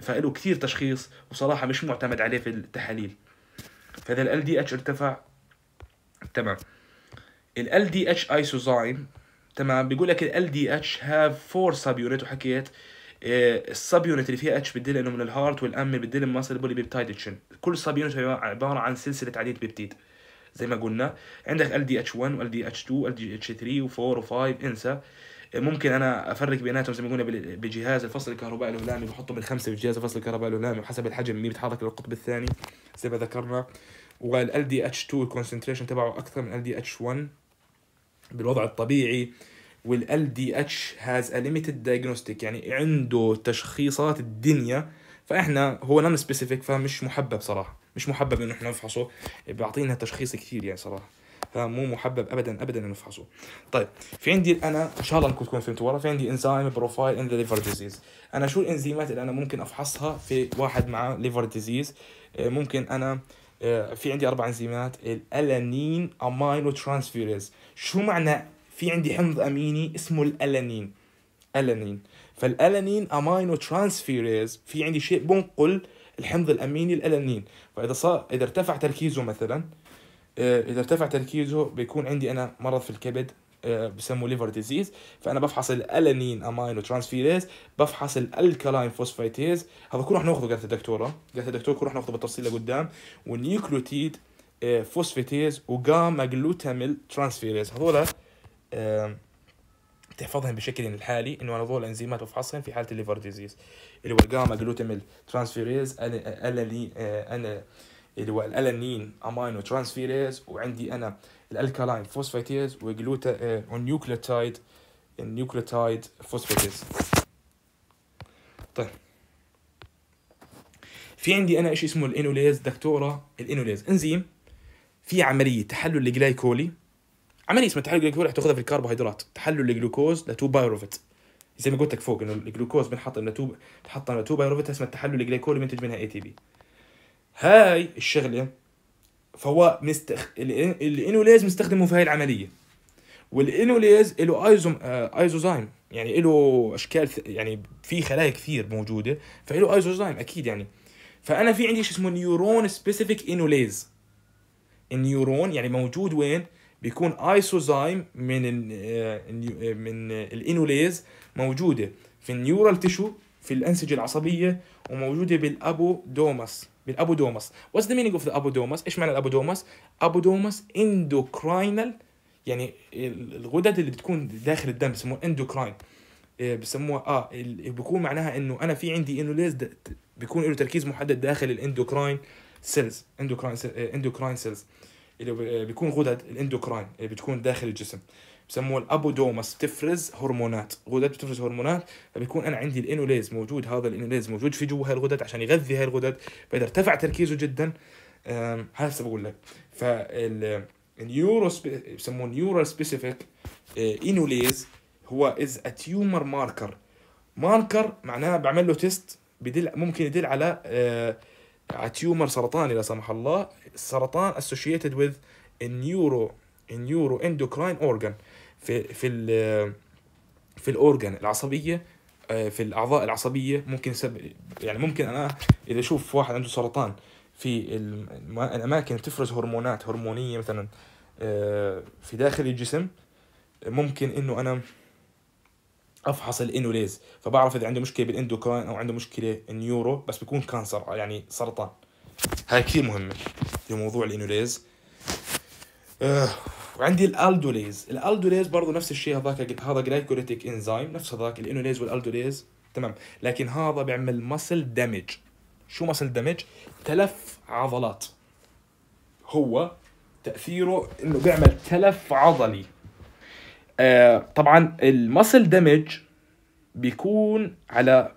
فله كثير تشخيص وصراحه مش معتمد عليه في التحاليل فاذا ال دي اتش ارتفع تمام ال دي اتش ايسوزايم تمام بيقول لك ال دي اتش هاف فور سبيوريت وحكيت إيه، السب يونت اللي فيها اتش بتدل انه من الهارت والام بتدل من مصل بولي بيبتايد تشين كل سب يونت عباره عن سلسله عديد بيبتيد زي ما قلنا عندك ال دي اتش 1 وال دي اتش 2 وال دي اتش 3 و4 و5 انسى إيه، ممكن انا افرق بيناتهم زي ما قلنا بجهاز الفصل الكهربائي الهلامي بحطه بالخمسه بجهاز الفصل الكهربائي الهلامي وحسب الحجم مين بيتحرك للقطب الثاني زي ما ذكرنا وال دي اتش 2 الكونسنتريشن تبعه اكثر من ال دي اتش 1 بالوضع الطبيعي وال دي اتش هاز ليميتد دايجنوستيك يعني عنده تشخيصات الدنيا فاحنا هو نون سبيسيفيك فمش محبب صراحه مش محبب انه احنا نفحصه بيعطينا تشخيص كثير يعني صراحه فمو محبب ابدا ابدا انه نفحصه طيب في عندي انا ان شاء الله انكم تكونوا فهمتوا ورا في عندي انزيم بروفايل ان ذا ليفر ديزيز انا شو الانزيمات اللي انا ممكن افحصها في واحد مع ليفر ديزيز آه، ممكن انا آه، في عندي اربع انزيمات الالانين امينو ترانسفيرز شو معنى في عندي حمض اميني اسمه الالانين الانين فالالانين امينو ترانسفيريز في عندي شيء بنقل الحمض الاميني الالانين فاذا صار اذا ارتفع تركيزه مثلا آه، اذا ارتفع تركيزه بيكون عندي انا مرض في الكبد آه، بسموه ليفر ديزيز فانا بفحص الالانين امينو ترانسفيريز بفحص الالكالاين فوسفايتيز هذا كله رح ناخذه قالت الدكتوره قالت الدكتوره كله رح ناخذه بالتفصيل لقدام والنيوكلوتيد فوسفيتيز آه، وجاما جلوتاميل ترانسفيريز هذول تحفظهم بشكل الحالي انه نظول الانزيمات وفحصهم في حاله الليفر ديزيز اللي هو الجاما جلوتاميل ترانسفيريز آه، انا اللي هو الالانين امينو ترانسفيريز وعندي انا الالكالاين فوسفاتيز وجلوتا آه، والنيوكليوتايد النيوكليوتايد فوسفاتيز طيب في عندي انا شيء اسمه الانوليز دكتوره الانوليز انزيم في عمليه تحلل الجلايكولي عمليه اسمها تحلل الجلوكوز راح تاخذها في الكربوهيدرات تحلل الجلوكوز لتو بايروفيت زي ما قلت لك فوق انه الجلوكوز بنحط بنحطها تحط 2 بايروفيت اسمها تحلل الجليكولي بينتج منها اي تي بي هاي الشغله فهو مستخ... الانوليز مستخدمه في هاي العمليه والانوليز له ايزوم آه، ايزوزايم يعني له اشكال يعني في خلايا كثير موجوده فله ايزوزايم اكيد يعني فانا في عندي شيء اسمه نيورون سبيسيفيك انوليز النيورون يعني موجود وين بيكون ايسوزايم من الـ آه، آه، من الانوليز موجوده في النيورال تيشو في الانسجه العصبيه وموجوده بالابو بالابودوماس واتس ذا مينينج اوف ذا ابودوماس ايش معنى ابو ابودوماس اندوكراينال يعني الغدد اللي بتكون داخل الدم بسموها اندوكراين آه، بسموها اه بيكون معناها انه انا في عندي انوليز بيكون له تركيز محدد داخل الاندوكراين سيلز اندوكراين سيلز اندوكراين سيلز اللي آه، بيكون غدد الاندوكراين اللي آه، بتكون داخل الجسم بسموه الابودومس بتفرز هرمونات غدد بتفرز هرمونات فبيكون انا عندي الانوليز موجود هذا الانوليز موجود في جوا الغدد عشان يغذي هاي الغدد فاذا ارتفع تركيزه جدا هسه بقول لك فال النيورو بسموه نيورو سبيسيفيك آه، انوليز هو از ا تيومر ماركر ماركر معناها بعمل له تيست بدل ممكن يدل على على تيومر سرطاني لا سمح الله السرطان associated with a neuro a neuroendocrine organ في في ال في الاورجن العصبيه آه، في الاعضاء العصبيه ممكن يعني ممكن انا اذا اشوف واحد عنده سرطان في الاماكن تفرز هرمونات هرمونيه مثلا آه، في داخل الجسم ممكن انه انا افحص الانوليز فبعرف اذا عنده مشكله بالاندوكراين او عنده مشكله نيورو بس بيكون كانسر يعني سرطان هاي كثير مهمه لموضوع الانوليز آه، وعندي الالدوليز الالدوليز برضه نفس الشيء هذاك هذا جلايكوليتيك انزيم نفس هذاك الانوليز والالدوليز تمام لكن هذا بيعمل مسل دامج شو مسل دامج تلف عضلات هو تاثيره انه بيعمل تلف عضلي آه طبعا المسل دامج بيكون على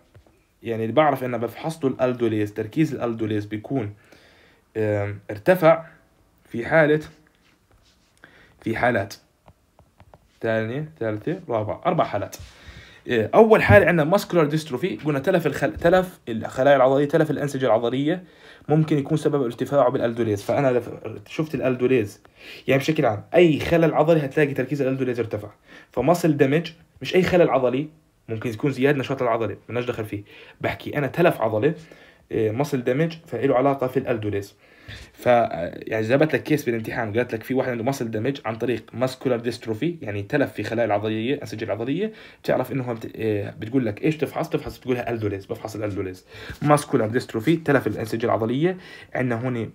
يعني اللي بعرف انه بفحصته الالدوليز تركيز الالدوليز بيكون ارتفع في حالة في حالات ثانية ثالثة رابعة أربع حالات آه، أول حالة عندنا ماسكولار ديستروفي قلنا تلف الخل... تلف الخلايا العضلية تلف الأنسجة العضلية ممكن يكون سبب ارتفاعه بالألدوليز فأنا شفت الألدوليز يعني بشكل عام أي خلل عضلي هتلاقي تركيز الألدوليز ارتفع فمصل دامج مش أي خلل عضلي ممكن تكون زيادة نشاط العضلة مالناش دخل فيه بحكي أنا تلف عضلة مصل دامج فله علاقه في الالدوليز ف يعني جابت لك كيس بالامتحان وقالت لك في واحد عنده مصل دامج عن طريق ماسكولار ديستروفي يعني تلف في خلايا العضليه الانسجه العضليه بتعرف انه إيه، بتقول لك ايش تفحص تفحص بتقولها الدوليز بفحص الالدوليز ماسكولار ديستروفي تلف الانسجه العضليه عندنا هون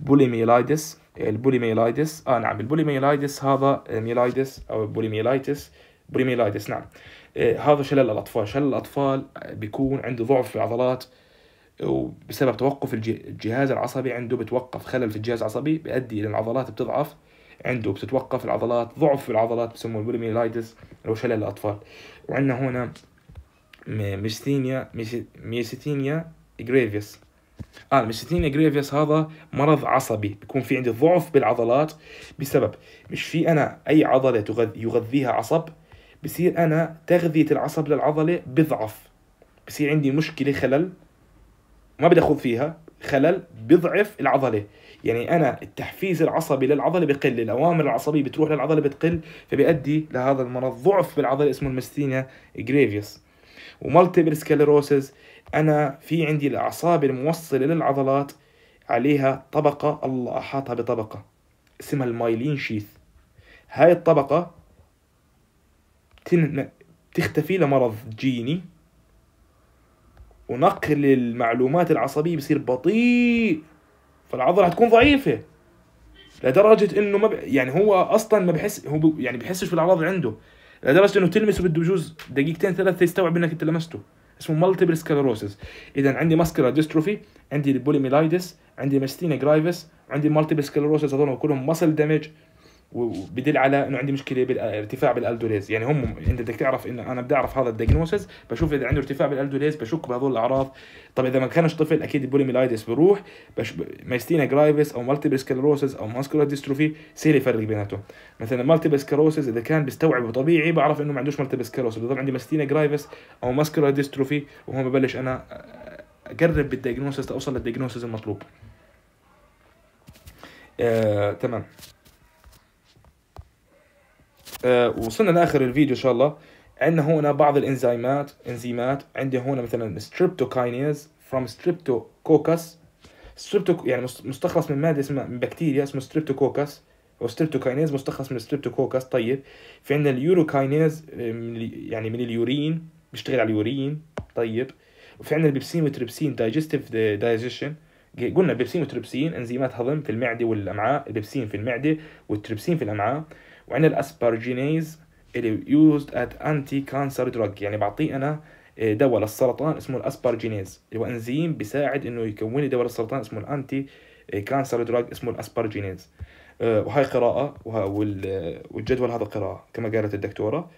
بوليميلايدس البوليميلايدس اه نعم البوليميلايدس هذا إيه، ميلايدس او بوليميلايتس بوليميلايدس نعم إيه، هذا شلل الاطفال شلل الاطفال بيكون عنده ضعف في عضلات وبسبب توقف الجهاز العصبي عنده بتوقف خلل في الجهاز العصبي بيؤدي الى العضلات بتضعف عنده بتتوقف العضلات ضعف في العضلات بسموه البوليميلايتس او شلل الاطفال وعندنا هنا ميستينيا ميستينيا جريفيس اه ميستينيا جريفيس هذا مرض عصبي بيكون في عندي ضعف بالعضلات بسبب مش في انا اي عضله يغذيها عصب بصير انا تغذيه العصب للعضله بضعف بصير عندي مشكله خلل ما بدي اخوض فيها خلل بضعف العضله يعني انا التحفيز العصبي للعضله بقل الاوامر العصبيه بتروح للعضله بتقل فبيؤدي لهذا المرض ضعف بالعضله اسمه المستينيا جريفيوس ومالتيبل سكليروسيس انا في عندي الاعصاب الموصله للعضلات عليها طبقه الله احاطها بطبقه اسمها المايلين شيث هاي الطبقه تختفي لمرض جيني ونقل المعلومات العصبيه بصير بطيء فالعضله تكون ضعيفه لدرجه انه ما ب... يعني هو اصلا ما بحس هو ب... يعني بحسش بالاعراض عنده لدرجه انه تلمسه بده بجوز دقيقتين ثلاثه يستوعب انك انت لمسته اسمه مالتيبل سكلروسس اذا عندي ماسكلا ديستروفي عندي البوليميلايدس عندي ماستينا جرايفس عندي مالتيبل سكلروسس هذول كلهم ماسل دامج وبدل على انه عندي مشكله بالارتفاع بالالدوليز يعني هم انت بدك تعرف انه انا بدي اعرف هذا الدياجنوسس بشوف اذا عنده ارتفاع بالالدوليز بشك بهذول الاعراض طب اذا ما كانش طفل اكيد البوليميلايدس بروح بش... مايستينا جرايفس او مالتيبل سكلروسس او ماسكولار ديستروفي سير يفرق بيناتهم مثلا مالتيبل سكلروسس اذا كان بيستوعب طبيعي بعرف انه ما عندوش مالتيبل سكلروسس بضل عندي مايستينا جرايفس او ماسكولار ديستروفي وهون ببلش انا اقرب بالدياجنوسس اوصل للدياجنوسس المطلوب آه، تمام آه، وصلنا لاخر الفيديو ان شاء الله عندنا هنا بعض الانزيمات انزيمات عندي هنا مثلا ستريبتوكاينيز فروم ستريبتوكوكس ستريبتو يعني مستخلص من ماده اسمها من بكتيريا اسمه ستريبتوكوكس ستريبتوكاينيز مستخلص من ستريبتوكوكس طيب في عندنا اليوروكاينيز آه، يعني من اليورين بيشتغل على اليورين طيب وفي عندنا البيبسين وتريبسين دايجستيف دايجيشن قلنا بيبسين وتريبسين انزيمات هضم في المعده والامعاء البيبسين في المعده والتريبسين في الامعاء وعندنا الاسبرجينيز اللي يوزد ات انتي كانسر دراج يعني بعطيه انا آه، دواء للسرطان اسمه الاسبرجينيز اللي هو انزيم بيساعد انه يكون لي دواء للسرطان اسمه الانتي كانسر دراج اسمه الاسبرجينيز آه، وهاي قراءة والجدول هذا قراءة كما قالت الدكتورة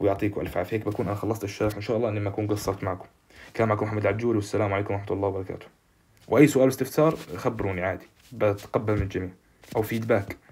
ويعطيكم ألف عافية هيك بكون أنا خلصت الشرح إن شاء الله إني ما أكون قصرت معكم كان معكم محمد العجولي والسلام عليكم ورحمة الله وبركاته وأي سؤال واستفسار خبروني عادي بتقبل من الجميع أو فيدباك